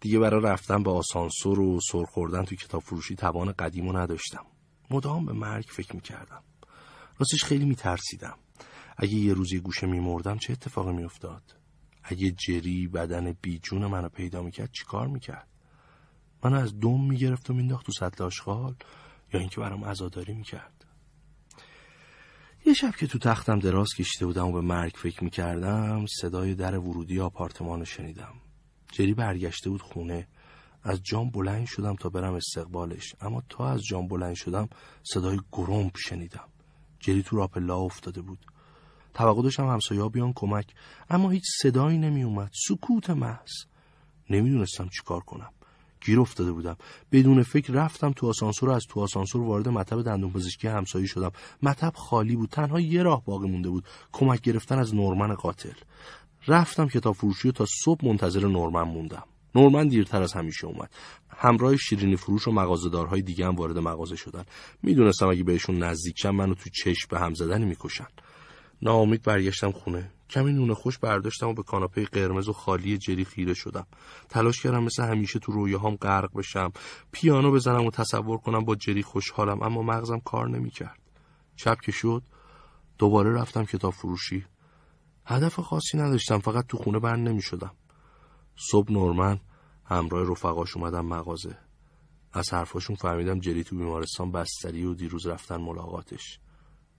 دیگه برای رفتن به آسانسور و سر خوردن تو کتاب فروشی توان و نداشتم مدام به مرگ فکر میکردم راستش خیلی میترسیدم اگه یه روزی گوشه میمردم چه اتفاقی میافتاد اگه جری بدن بیجون منو پیدا میکرد چیکار میکرد منو از دم میگرفت و مینداخت تو سطل آشغال یا اینکه برام عزاداری میکرد یه شب که تو تختم دراز کشیده بودم و به مرگ فکر میکردم صدای در ورودی آپارتمان رو شنیدم جری برگشته بود خونه از جام بلند شدم تا برم استقبالش اما تا از جام بلند شدم صدای گرمپ شنیدم جری تو راپلا افتاده بود توقع داشتم همسایا بیان کمک اما هیچ صدایی نمی اومد سکوت محض نمیدونستم چیکار کنم گیر افتاده بودم بدون فکر رفتم تو آسانسور و از تو آسانسور وارد مطب پزشکی همسایه شدم مطب خالی بود تنها یه راه باقی مونده بود کمک گرفتن از نورمن قاتل رفتم کتاب فروشی و تا صبح منتظر نورمن موندم نورمن دیرتر از همیشه اومد همراه شیرینی فروش و مغازه‌دارهای دیگه هم وارد مغازه شدن میدونستم اگه بهشون نزدیکشم منو تو چشم به هم زدن میکشن ناامید برگشتم خونه کمی نون خوش برداشتم و به کاناپه قرمز و خالی جری خیره شدم تلاش کردم مثل همیشه تو رویاهام غرق بشم پیانو بزنم و تصور کنم با جری خوشحالم اما مغزم کار نمیکرد شب که شد دوباره رفتم کتاب فروشی هدف خاصی نداشتم فقط تو خونه بند نمی شدم صبح نورمن همراه رفقاش اومدم مغازه از حرفاشون فهمیدم جری تو بیمارستان بستری و دیروز رفتن ملاقاتش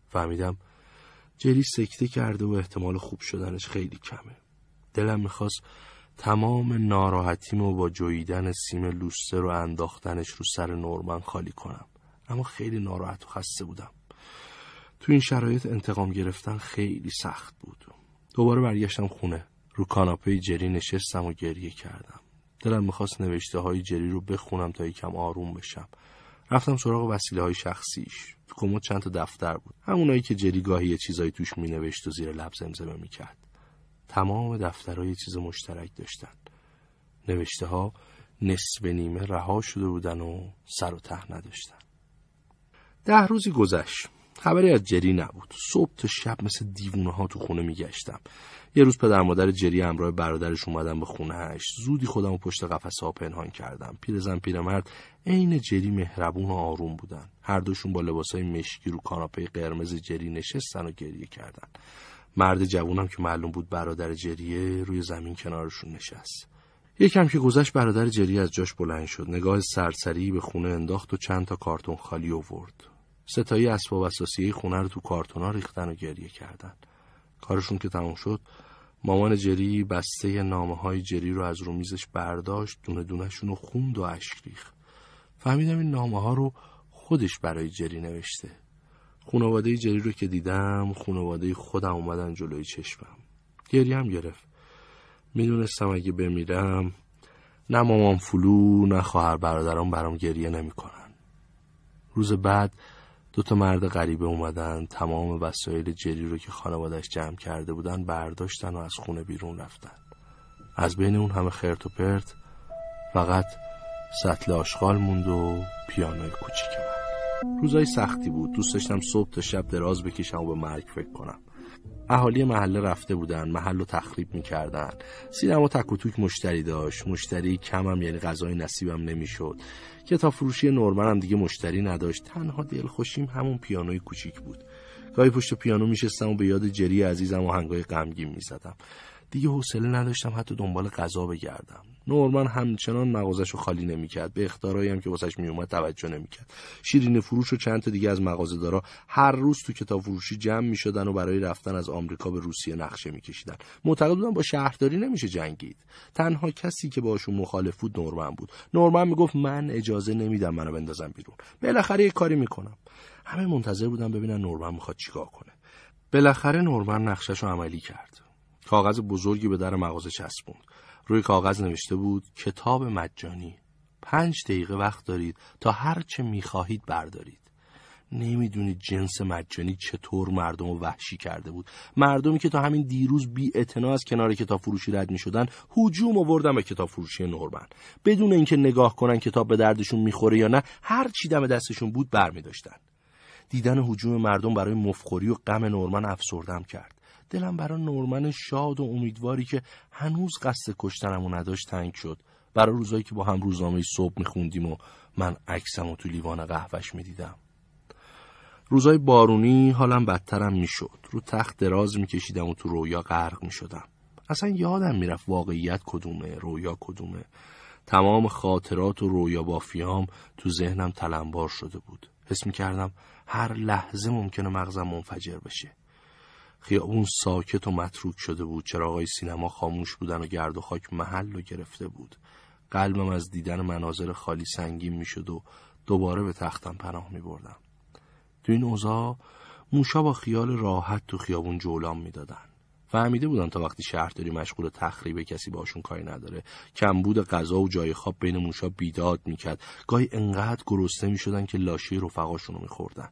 فهمیدم جری سکته کرده و احتمال خوب شدنش خیلی کمه دلم میخواست تمام ناراحتیم و با جویدن سیم لوسته رو انداختنش رو سر نورمن خالی کنم اما خیلی ناراحت و خسته بودم تو این شرایط انتقام گرفتن خیلی سخت بود دوباره برگشتم خونه رو کاناپه جری نشستم و گریه کردم دلم میخواست نوشته های جری رو بخونم تا یکم آروم بشم رفتم سراغ وسیله های شخصیش تو کمد چند تا دفتر بود همونایی که جری گاهی یه چیزایی توش مینوشت و زیر لب زمزمه میکرد تمام دفترها یه چیز مشترک داشتن نوشته ها نصف نیمه رها شده بودن و سر و ته نداشتن ده روزی گذشت خبری از جری نبود صبح تا شب مثل دیوونه ها تو خونه میگشتم یه روز پدر مادر جری همراه برادرش اومدن به خونهش زودی خودم و پشت قفس ها پنهان کردم پیرزن پیرمرد عین جری مهربون و آروم بودن هر دوشون با های مشکی رو کاناپه قرمز جری نشستن و گریه کردن مرد جوونم که معلوم بود برادر جریه روی زمین کنارشون نشست یکم که گذشت برادر جری از جاش بلند شد نگاه سرسری به خونه انداخت و چند تا کارتون خالی آورد. ستایی اسباب اساسیه خونه رو تو کارتونا ریختن و گریه کردن کارشون که تموم شد مامان جری بسته نامه های جری رو از رو میزش برداشت دونه دونشون رو خوند و اشک ریخت فهمیدم این نامه ها رو خودش برای جری نوشته خانواده جری رو که دیدم خانواده خودم اومدن جلوی چشمم گریم گرفت میدونستم اگه بمیرم نه مامان فلو نه خواهر برادران برام گریه نمیکنن روز بعد تا مرد غریبه اومدن تمام وسایل جری رو که خانوادش جمع کرده بودن برداشتن و از خونه بیرون رفتن از بین اون همه خرت و پرت فقط سطل آشغال موند و پیانوی کوچیک من روزای سختی بود دوست داشتم صبح تا شب دراز بکشم و به مرگ فکر کنم اهالی محله رفته بودن محل رو تخریب میکردن سینما تک و توک مشتری داشت مشتری کمم یعنی غذای نصیبم نمیشد تا فروشی نورمن هم دیگه مشتری نداشت تنها دلخوشیم همون پیانوی کوچیک بود گاهی پشت پیانو میشستم و به یاد جری عزیزم و هنگای غمگین میزدم دیگه حوصله نداشتم حتی دنبال غذا بگردم نورمن همچنان مغازش رو خالی نمیکرد به اختارایی هم که واسش میومد توجه نمیکرد شیرین فروش و چند تا دیگه از مغازه‌دارا هر روز تو کتاب فروشی جمع میشدن و برای رفتن از آمریکا به روسیه نقشه میکشیدن معتقد بودن با شهرداری نمیشه جنگید تنها کسی که باشون مخالف بود نورمن بود نورمن میگفت من اجازه نمیدم منو بندازم بیرون بالاخره یه کاری میکنم همه منتظر بودن ببینن نورمن میخواد چیکار کنه بالاخره نورمن نقشه‌شو رو عملی کرد کاغذ بزرگی به در مغازه چسبوند روی کاغذ نوشته بود کتاب مجانی پنج دقیقه وقت دارید تا هر چه میخواهید بردارید نمیدونید جنس مجانی چطور مردم رو وحشی کرده بود مردمی که تا همین دیروز بی از کنار کتاب فروشی رد می شدن حجوم آوردن به کتاب فروشی نورمن بدون اینکه نگاه کنن کتاب به دردشون میخوره یا نه هر چی دم دستشون بود برمی دیدن حجوم مردم برای مفخوری و غم نورمن افسردم کرد دلم برا نورمن شاد و امیدواری که هنوز قصد کشتنمو نداشت تنگ شد برای روزایی که با هم روزنامه صبح میخوندیم و من عکسم و تو لیوان قهوهش میدیدم روزای بارونی حالم بدترم میشد رو تخت دراز میکشیدم و تو رویا غرق میشدم اصلا یادم میرفت واقعیت کدومه رویا کدومه تمام خاطرات و رویا بافیام تو ذهنم تلمبار شده بود حس میکردم هر لحظه ممکنه مغزم منفجر بشه خیابون ساکت و متروک شده بود چراغای سینما خاموش بودن و گرد و خاک محل رو گرفته بود قلبم از دیدن مناظر خالی سنگین میشد و دوباره به تختم پناه می بردم. تو این اوضاع موشا با خیال راحت تو خیابون جولان میدادن فهمیده بودن تا وقتی شهرداری مشغول تخریب کسی باشون کاری نداره کمبود غذا و جای خواب بین موشا بیداد میکرد گاهی انقدر گرسنه میشدن که لاشی رفقاشون رو میخوردن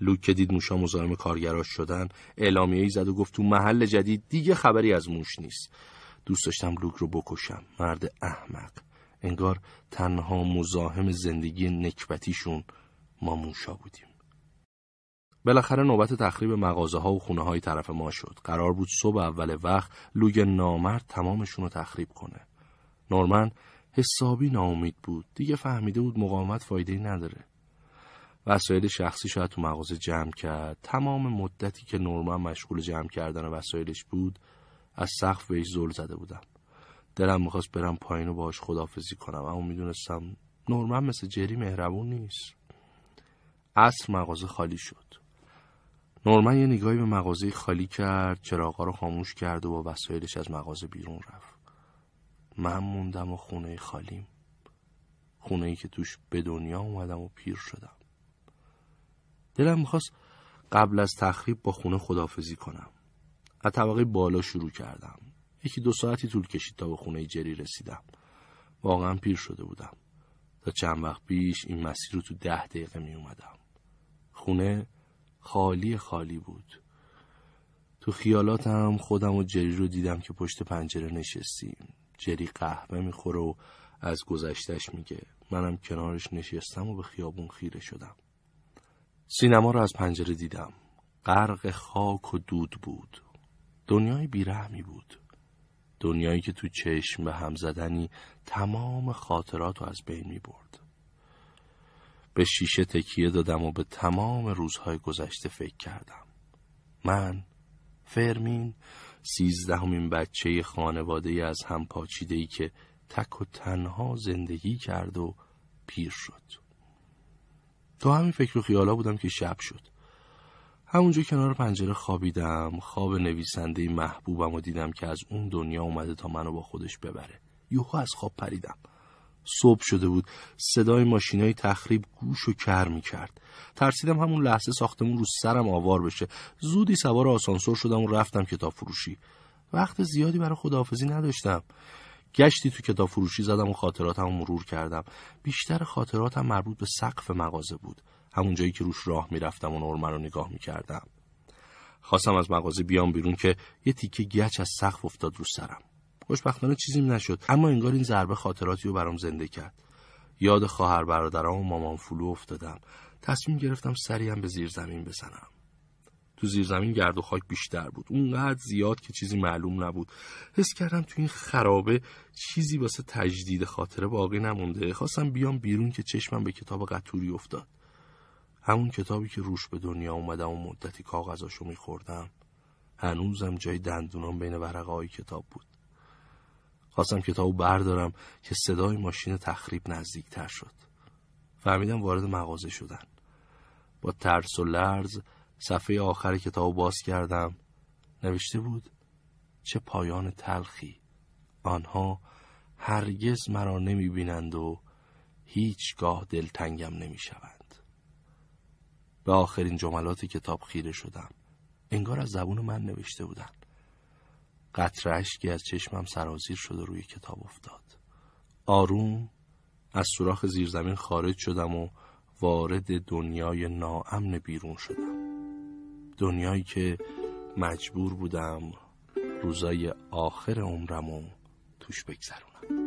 لوک که دید موشا مزاحم کارگراش شدن اعلامیه‌ای زد و گفت تو محل جدید دیگه خبری از موش نیست دوست داشتم لوک رو بکشم مرد احمق انگار تنها مزاحم زندگی نکبتیشون ما موشا بودیم بالاخره نوبت تخریب مغازه ها و خونه های طرف ما شد قرار بود صبح اول وقت لوگ نامرد تمامشون رو تخریب کنه نورمن حسابی ناامید بود دیگه فهمیده بود مقاومت فایده نداره وسایل شخصی شاید تو مغازه جمع کرد تمام مدتی که نورمن مشغول جمع کردن وسایلش بود از سقف بهش زل زده بودم دلم میخواست برم پایین و باهاش خدافزی کنم اما میدونستم نورمن مثل جری مهربون نیست عصر مغازه خالی شد نورمن یه نگاهی به مغازه خالی کرد چراغا رو خاموش کرد و با وسایلش از مغازه بیرون رفت من موندم و خونه خالیم خونه ای که توش به دنیا اومدم و پیر شدم دلم میخواست قبل از تخریب با خونه خدافزی کنم از طبقه بالا شروع کردم یکی دو ساعتی طول کشید تا به خونه جری رسیدم واقعا پیر شده بودم تا چند وقت پیش این مسیر رو تو ده دقیقه می اومدم خونه خالی خالی بود تو خیالاتم خودم و جری رو دیدم که پشت پنجره نشستیم جری قهوه میخوره و از گذشتش میگه منم کنارش نشستم و به خیابون خیره شدم سینما را از پنجره دیدم غرق خاک و دود بود دنیای بیرحمی بود دنیایی که تو چشم به هم زدنی تمام خاطرات رو از بین می برد به شیشه تکیه دادم و به تمام روزهای گذشته فکر کردم من فرمین سیزدهمین بچه خانواده از هم پاچیده ای که تک و تنها زندگی کرد و پیر شد تو همین فکر و خیالا بودم که شب شد همونجا کنار پنجره خوابیدم خواب نویسنده محبوبم و دیدم که از اون دنیا اومده تا منو با خودش ببره یوهو از خواب پریدم صبح شده بود صدای ماشینای تخریب گوش و کر می کرد ترسیدم همون لحظه ساختمون رو سرم آوار بشه زودی سوار آسانسور شدم و رفتم کتاب فروشی وقت زیادی برای خداحافظی نداشتم گشتی تو کتاب فروشی زدم و خاطراتم و مرور کردم بیشتر خاطراتم مربوط به سقف مغازه بود همون جایی که روش راه میرفتم و نرمه رو نگاه میکردم خواستم از مغازه بیام بیرون که یه تیکه گچ از سقف افتاد رو سرم خوشبختانه چیزیم نشد اما انگار این ضربه خاطراتی رو برام زنده کرد یاد خواهر برادرام و مامان فلو افتادم تصمیم گرفتم سریم به زیر زمین بزنم تو زمین گرد و خاک بیشتر بود اونقدر زیاد که چیزی معلوم نبود حس کردم تو این خرابه چیزی واسه تجدید خاطره باقی نمونده خواستم بیام بیرون که چشمم به کتاب قطوری افتاد همون کتابی که روش به دنیا اومدم و مدتی کاغذاشو میخوردم هنوزم جای دندونام بین ورقه کتاب بود خواستم کتابو بردارم که صدای ماشین تخریب نزدیکتر شد فهمیدم وارد مغازه شدن با ترس و لرز صفحه آخر کتاب باز کردم نوشته بود چه پایان تلخی آنها هرگز مرا نمی بینند و هیچگاه دلتنگم نمی شوند. به آخرین جملات کتاب خیره شدم انگار از زبون من نوشته بودند قطر اشکی از چشمم سرازیر شد و روی کتاب افتاد آروم از سوراخ زیرزمین خارج شدم و وارد دنیای ناامن بیرون شدم دنیایی که مجبور بودم روزای آخر عمرم توش بگذرونم